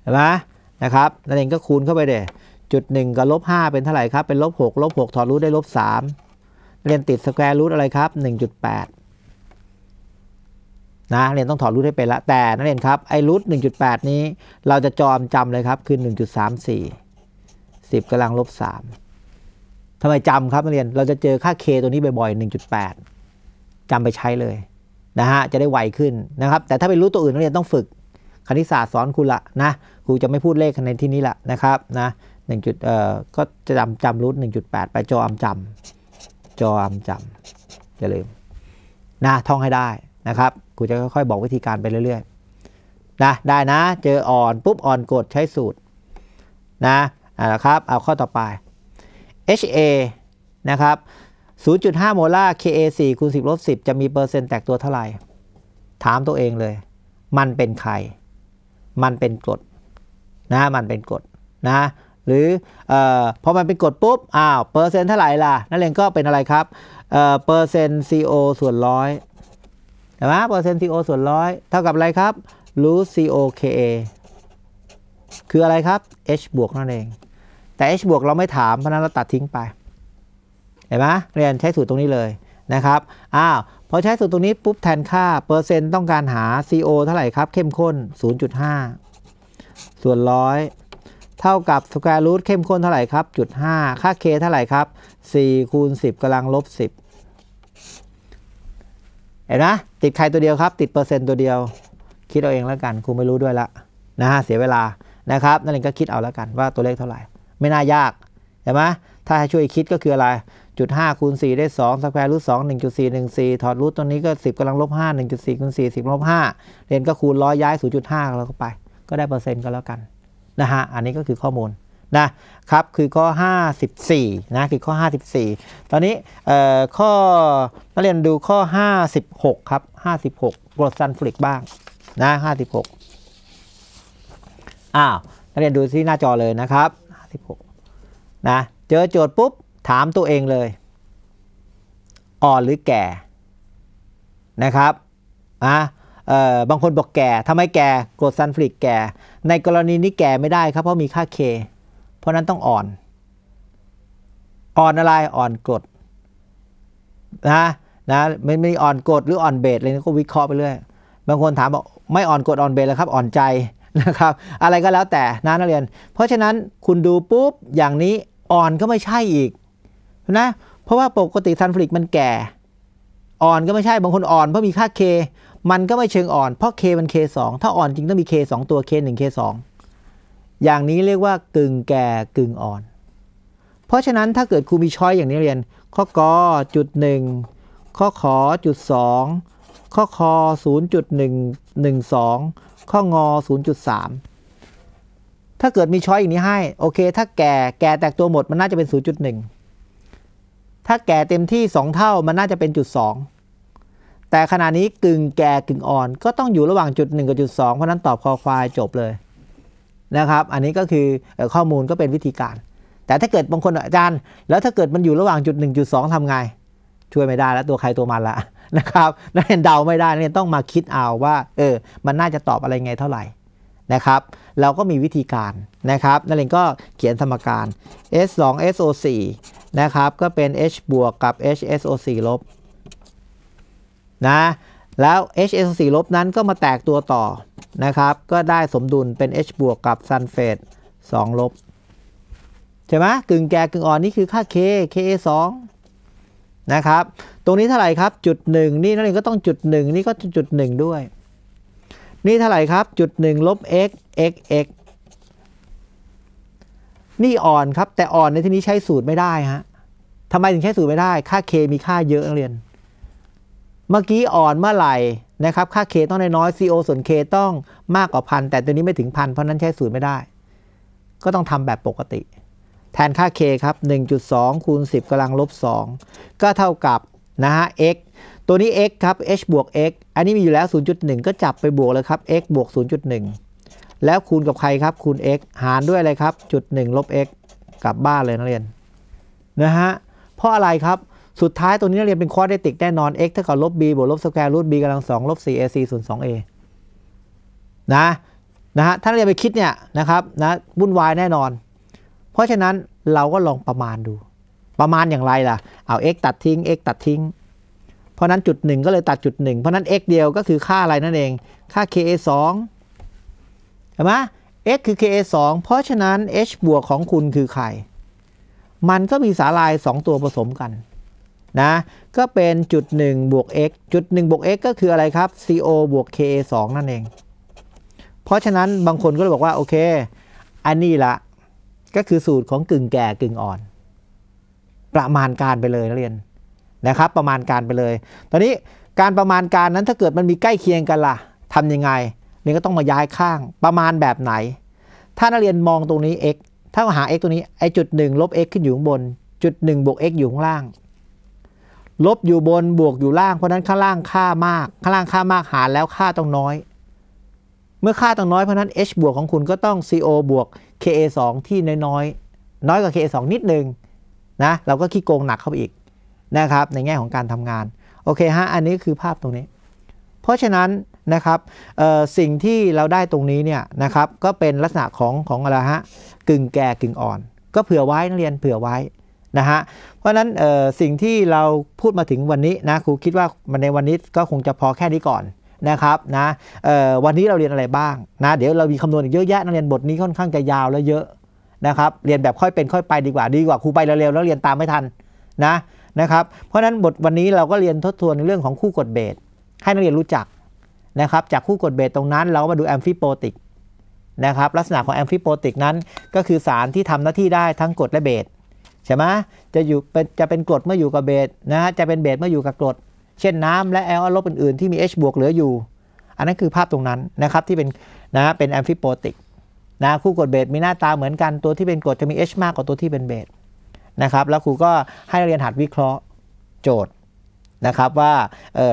เห็นไหมนะครับนั่นเองก็คูณเข้าไปเด้จุดหนึ่งกับลบห้าเป็นเท่าไหร่ครับ เป็นลบหกลบหกถอดรูทได้ลบสามเรียนติดสแควร์รูทอะไรครับหนึ่งจุดแปดนะเรียนต้องถอดรูทให้เป็นละ แต่นันเรงนครับ ไอ้รูทหนึ่งจุดแปดนี้เราจะจอมจำเลยครับคือหนึ่งจุดสามสี่สิบกำลังลบสามทำไมจำครับนักเรียน เราจะเจอค่า k ตัวนี้บ่อยๆหนึ่งจุดแปดจำไปใช้เลยนะฮะ จะได้ไวขึ้นนะครับแต่ถ้าเป็นรูทตัวอื่นนักเรียนต้องฝึกคณิตศาสตร์สอนคุณละนะครูจะไม่พูดเลขในที่นี้ละนะครับนะหนึ่งจุดเอ่อ ก็จะจำจำรูทหนึ่งจุดแปดไปจอมจำจอมจำอย่าลืมนะท่องให้ได้ นะครับครูจะค่อยๆบอกวิธีการไปเรื่อยๆนะได้นะเจออ่อน ปุ๊บ อ่อนกดใช้สูตร นะ อ่าครับเอาข้อต่อไป HA นะครับ 0.5 โมลาร์ Ka 4คูณ10ลบ10จะมีเปอร์เซ็นต์แตกตัวเท่าไหร่ถามตัวเองเลย มันเป็นใครมันเป็นกฎนะ มันเป็นกฎนะ หรืออพอมันเป็นกฎปุ๊บ อ้าวเปอร์เซ็นต์เท่าไหร่ล่ะ นั่นเองก็เป็นอะไรครับ เออ่เปอร์เซ็นต์ CO ส่วนร้อยเห็นไหมเปอร์เซ็นต์ CO ส่วนร้อยเท่ากับอะไรครับ รู o t COKA คืออะไรครับ h บวกนั่นเอง แต่ h บวกเราไม่ถามเพราะนั้นเราตัดทิ้งไป เห็นไหมเรียนใช้สูตรตรงนี้เลยนะครับ อ้าวพอใช้สูตรตรงนี้ปุ๊บแทนค่า เปอร์เซ็นต์ต้องการหา CO เท่าไหร่ครับ เข้มข้น 0.5 ส่วนร้อยเท่ากับสแควร์รูทเข้มข้นเท่าไหร่ครับจุดาค่า k เท่าไหร่ครับ 4 คูณ 10 กำลังลบ 10เห็นนะติดใครตัวเดียวครับ ติดเปอร์เซ็นต์ตัวเดียว คิดเอาเองแล้วกันครูไม่รู้ด้วยละนะฮะเสียเวลานะครับนั่นเองก็คิดเอาแล้วกันว่าตัวเลขเท่าไหร่ ไม่น่ายากใช่ไหมถ้าให้ช่วยคิดก็คืออะไรจุดห้าคูณสี่ได้สองสแควร์รูทสองหนึ่งจุดสี่หนึ่งสี่ถอดรูทตัวนี้ก็สิบกำลังลบห้าหนึ่งจุดสี่คูณสี่สิบลบห้าเรียนก็คูณร้อยย้ายศูนย์จุดห้าแล้วก็ไป ก็ได้เปอร์เซ็นต์ก็แล้วกัน นะฮะ อันนี้ก็คือข้อมูล นะ ครับ คือข้อห้าสสิบี่นะ คือข้อห้าสสิบี่ตอนนี้ข้อนักเรียนดูข้อห้าสิบหกครับห้าสิบหกรดซันฟลิกบ้าง นะห้าสิบหกอ้าวนักเรียนดูที่หน้าจอเลยนะครับห้าสิบหกนะ เจอโจทย์ปุ๊บถามตัวเองเลย อ่อนหรือแก่นะครับอ่ะบางคนบอกแก่ทำไมแก่กรดซันฟลิกแก่ ในกรณีนี้แก่ไม่ได้ครับเพราะมีค่าเคเพราะนั้นต้องอ่อน อ่อนอะไร อ่อนกรดนะนะไม่ไม่อ่อนกรดหรืออ่อนเบสอะไรนี่ก็วิเคราะห์ไปเรื่อยบางคนถามบอกไม่อ่อนกรดอ่อนเบสแล้วครับอ่อนใจนะครับอะไรก็แล้วแต่นะนักเรียนเพราะฉะนั้นคุณดูปุ๊บอย่างนี้อ่อนก็ไม่ใช่อีกนะเพราะว่าปกติซันฟลิกมันแก่ อ่อนก็ไม่ใช่บางคนอ่อน เพราะมีค่าเคมันก็ไม่เชิงอ่อน เพราะเคมันเคสองถ้าอ่อนจริงต้องมีเคสองตัวเคหนึ่งเคสองอย่างนี้เรียกว่า กึ่งแก่กึ่งอ่อน เพราะฉะนั้นถ้าเกิดครูมีช้อยอย่างนี้เรียนข้อกอจุดหนึ่งข้อขอจุดสองข้อคอศูนย์จุดหนึ่งหนึ่งสองข้องอศูนย์จุดสามถ้าเกิดมีช้อยอย่างนี้ให้โอเคถ้าแก่แก่แตกตัวหมดมันน่าจะเป็นศูนย์จุดหนึ่งถ้าแก่เต็มที่ 2 เท่ามันน่าจะเป็นจุด2แต่ขณะนี้กึ่งแก่กึ่งอ่อนก็ต้องอยู่ระหว่างจุด1กับจุด2เพราะนั้นตอบคอควายจบเลยนะครับ อันนี้ก็คือข้อมูลก็เป็นวิธีการ แต่ถ้าเกิดบางคนอาจารย์ แล้วถ้าเกิดมันอยู่ระหว่างจุด1จุด2ทำไง ช่วยไม่ได้แล้วตัวใครตัวมันละนะครับนั่เนเดาไม่ได้นัเรียต้องมาคิดเอาว่าเออมันน่าจะตอบอะไรไงเท่าไหร่นะครับ เราก็มีวิธีการนะครับนั่นเองก็เขียนสมการ S2 SO4 นะครับก็เป็น H บวกกับ HSO4 ลบนะแล้ว HSO4 ลบนั้นก็มาแตกตัวต่อนะครับก็ได้สมดุลเป็น H บวกกับซัลเฟต2ลบใช่ไหมกึ่งแกกึ่งอ่อนนี่คือค่า K Ka 2นะครับตรงนี้เท่าไหร่ครับจุด 1 นี่นั่นเองก็ต้องจุด 1 นี่ก็จุด 1 ด้วย นี่เท่าไหร่ครับ จุด 1 ลบ x x x นี่อ่อนครับแต่อ่อนในที่นี้ใช้สูตรไม่ได้ฮะทำไมถึงใช้สูตรไม่ได้ ค่าเคมีค่าเยอะนักเรียนเมื่อกี้อ่อนเมื่อไหร่นะครับค่าเคต้องน้อยซีโอส่วนเคต้องมากกว่าพันแต่ตัวนี้ไม่ถึงพันเพราะนั้นใช้สูตรไม่ได้ ก็ต้องทำแบบปกติ แทนค่าเคครับ1.2คูณ10กำลังลบ2ก็เท่ากับนะฮะ x ตัวนี้ x ครับ h บวก x อันนี้มีอยู่แล้ว 0.1 ก็จับไปบวกเลยครับ x บวก0.1แล้วคูณกับใครครับคูณ x หารด้วยอะไรครับจุด1ลบ x กลับบ้านเลยนักเรียนนะฮะเพราะอะไรครับสุดท้ายตัวนี้นักเรียนเป็นควอดติกแน่นอน x เท่ากับลบ b บวกลบสแควร์รูท b กำลัง2ลบ 4ac ส่วน 2a นะนะฮะถ้าเรียนไปคิดเนี่ยนะครับนะวุ่นวายแน่นอน เพราะฉะนั้นเราก็ลองประมาณดู ประมาณอย่างไรล่ะเอา x ตัดทิ้ง x ตัดทิ้ง เพราะนั้นจุด1ก็เลยตัดจุด 1 เพราะนั้น x เดียวก็คือค่าอะไรนั่นเองค่า ka 2ห็นไหม x คือ ka 2เพราะฉะนั้น h บวกของคุณคือใครมันก็มีสาลาย 2 ตัวผสมกัน นะ ก็เป็นจุด1บวก x จุด1บวก x ก็คืออะไรครับ co บวก ka 2นั่นเอง เพราะฉะนั้นบางคนก็เลยบอกว่าโอเคอันนี้ละก็คือสูตรของกึ่งแก่กึ่งอ่อน ประมาณการไปเลยนักเรียนนะครับประมาณการไปเลย ตอนนี้การประมาณการนั้นถ้าเกิดมันมีใกล้เคียงกันละ่ะทำยังไงนี่ก็ต้องมาย้ายข้างประมาณแบบไหน ถ้านักเรียนมองตรงนี้ x ถ้าหา x ตัวนี้ ไอจุด1ลบ x ขึ้นอยู่ข้างบน จุด1บวก x อยู่ข้างล่าง ลบอยู่บนบวกอยู่ล่าง เพราะนั้นข้างล่างค่ามาก ข้างล่างค่ามากหารแล้วค่าต้องน้อย เมื่อค่าต้องน้อยเพราะนั้น h บวกของคุณก็ต้อง co บวก ka 2ที่น้อยๆน้อยกว่า ka 2นิดนึงนะ เราก็ขี้โกงหนักเข้าไปอีกนะครับในแง่ของการทำงาน โอเคฮะ อันนี้คือภาพตรงนี้ เพราะฉะนั้นนะครับสิ่งที่เราได้ตรงนี้เนี่ยนะครับ ก็เป็นลักษณะของของอะไรฮะกึ่งแก่กึ่งอ่อน ก็เผื่อไว้นักเรียนเผื่อไว้นะฮะ เพราะฉะนั้นสิ่งที่เราพูดมาถึงวันนี้นะครูคิดว่ามในวันนี้ก็คงจะพอแค่นี้ก่อนนะครับนะวันนี้เราเรียนอะไรบ้างนะ เดี๋ยวเรามีคำนวณอีกเยอะแยะนักเรียนบทนี้ค่อนข้างจะยาวและเยอะนะครับ เรียนแบบค่อยเป็นค่อยไปดีกว่าดีกว่าครูไปเร็วๆแล้วเรียนตามไม่ทันนะนะครับ เพราะฉะนั้นบทวันนี้เราก็เรียนทบทวนในเรื่องของคู่กฎเบสให้นักเรียนรู้จักนะครับจากคู่กดเบสตรงนั้นเราก็มาดูแอมฟิโปติกนะครับลักษณะของแอมฟิโปติกนั้นก็คือสารที่ทำหน้าที่ได้ทั้งกดและเบสใช่ไหมจะอยู่เป็นจะเป็นกรดเมื่ออยู่กับเบสนะฮะจะเป็นเบสเมื่ออยู่กับกรดเช่นน้ำและแอลลบอื่นๆ ที่มี H บวกเหลืออยู่ อันนั้นคือภาพตรงนั้นนะครับ ที่เป็นนะเป็นแอมฟิโปติกนะคู่กดเบสมีหน้าตาเหมือนกันตัวที่เป็นกรดจะมี H มากกว่าตัวที่เป็นเบสนะครับแล้วครูก็ให้เรียนหัดวิเคราะห์โจทย์นะครับว่า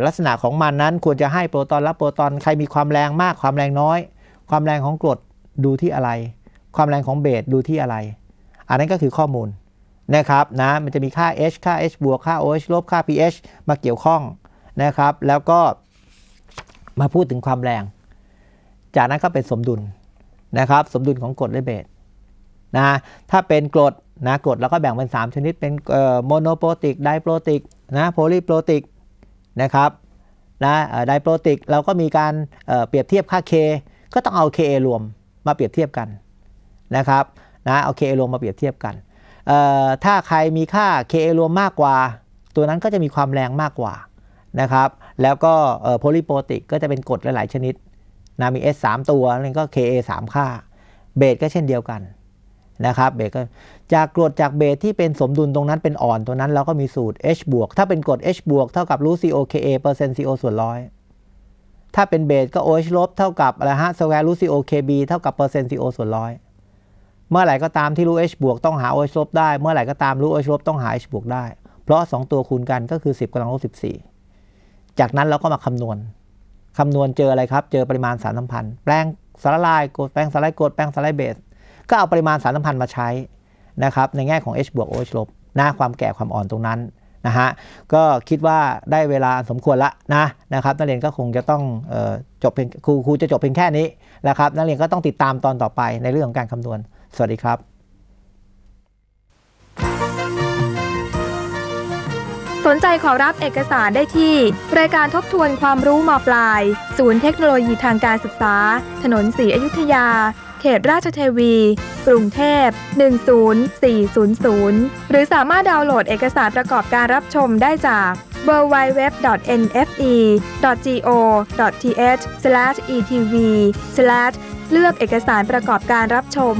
ลักษณะของมันนั้นควรจะให้โปรตอนรับโปรตอนใครมีความแรงมาก ความแรงน้อย ความแรงของกรดดูที่อะไร ความแรงของเบสดูที่อะไร อันนั้นก็คือข้อมูลนะครับนะมันจะมีค่า h ค่า h บวกค่า oh ลบค่า ph มาเกี่ยวข้องนะครับแล้วก็มาพูดถึงความแรง จากนั้นก็เป็นสมดุลนะครับสมดุลของกรดและเบสนะถ้าเป็นกรดนะกรดเราก็แบ่งเป็น3ชนิดเป็นโมโนโปรติกไดโปรติกนะโพลีโปรติกนะครับนะไดโปรติกเราก็มีการเปรียบเทียบค่า K ก็ต้องเอา k รวมมาเปรียบเทียบกันนะครับนะเอา k รวมมาเปรียบเทียบกัน ถ้าใครมีค่า k รวมมากกว่า ตัวนั้นก็จะมีความแรงมากกว่านะครับแล้วก็โพลีโปรติกก็จะเป็นกรดหลายๆชนิดนะมี S 3ตัวนั่นก็ k 3ค่าเบสก็เช่นเดียวกันนะครับเบสก็จากกรดจากเบสที่เป็นสมดุลตรงนั้นเป็นอ่อนตัวนั้น เราก็มีสูตร h บวกถ้าเป็นกรด h บวกเท่ากับรูท COKA เปอร์เซ็นต์ CO ส่วนร้อยถ้าเป็นเบสก็ OH ลบเท่ากับอะไรฮะสแควร์รูท COKB เท่ากับเปอร์เซ็นต์ CO ส่วนร้อยเมื่อไหร่ก็ตามที่รู้ h บวกต้องหา OH ลบได้ เมื่อไหร่ก็ตามรู้ OH ลบต้องหา h บวกได้เพราะ 2 ตัวคูณกันก็คือ 10กำลังลบ14 จากนั้นเราก็มาคำนวณคำนวณเจออะไรครับเจอปริมาณสารสัมพันธ์แปลงสารละลายกรดแปลงสารละลายกดแปลงสารละลายเบสก็เอาปริมาณสารสัมพันธ์มาใช้นะครับในแง่ของ H บวก OH ลบนะาความแก่ความอ่อนตรงนั้นนะฮะ ก็คิดว่าได้เวลาสมควรละนะนะครับ นักเรียนก็คงจะต้องออจบเพียงครูครูจะจบเพียงแค่นี้นะครับ นักเรียนก็ต้องติดตามตอนต่อไปในเรื่องของการคำนวณสวัสดีครับ สนใจขอรับเอกสารได้ที่รายการทบทวนความรู้มปลาย ศูนย์เทคโนโลยีทางการศึกษา ถนนสีอยุธยาขตราชเทวี กรุงเทพ 10400 หรือสามารถดาวน์โหลดเอกสารประกอบการรับชมได้จาก www.nfe.go.th/etv/ เลือกเอกสารประกอบการรับชม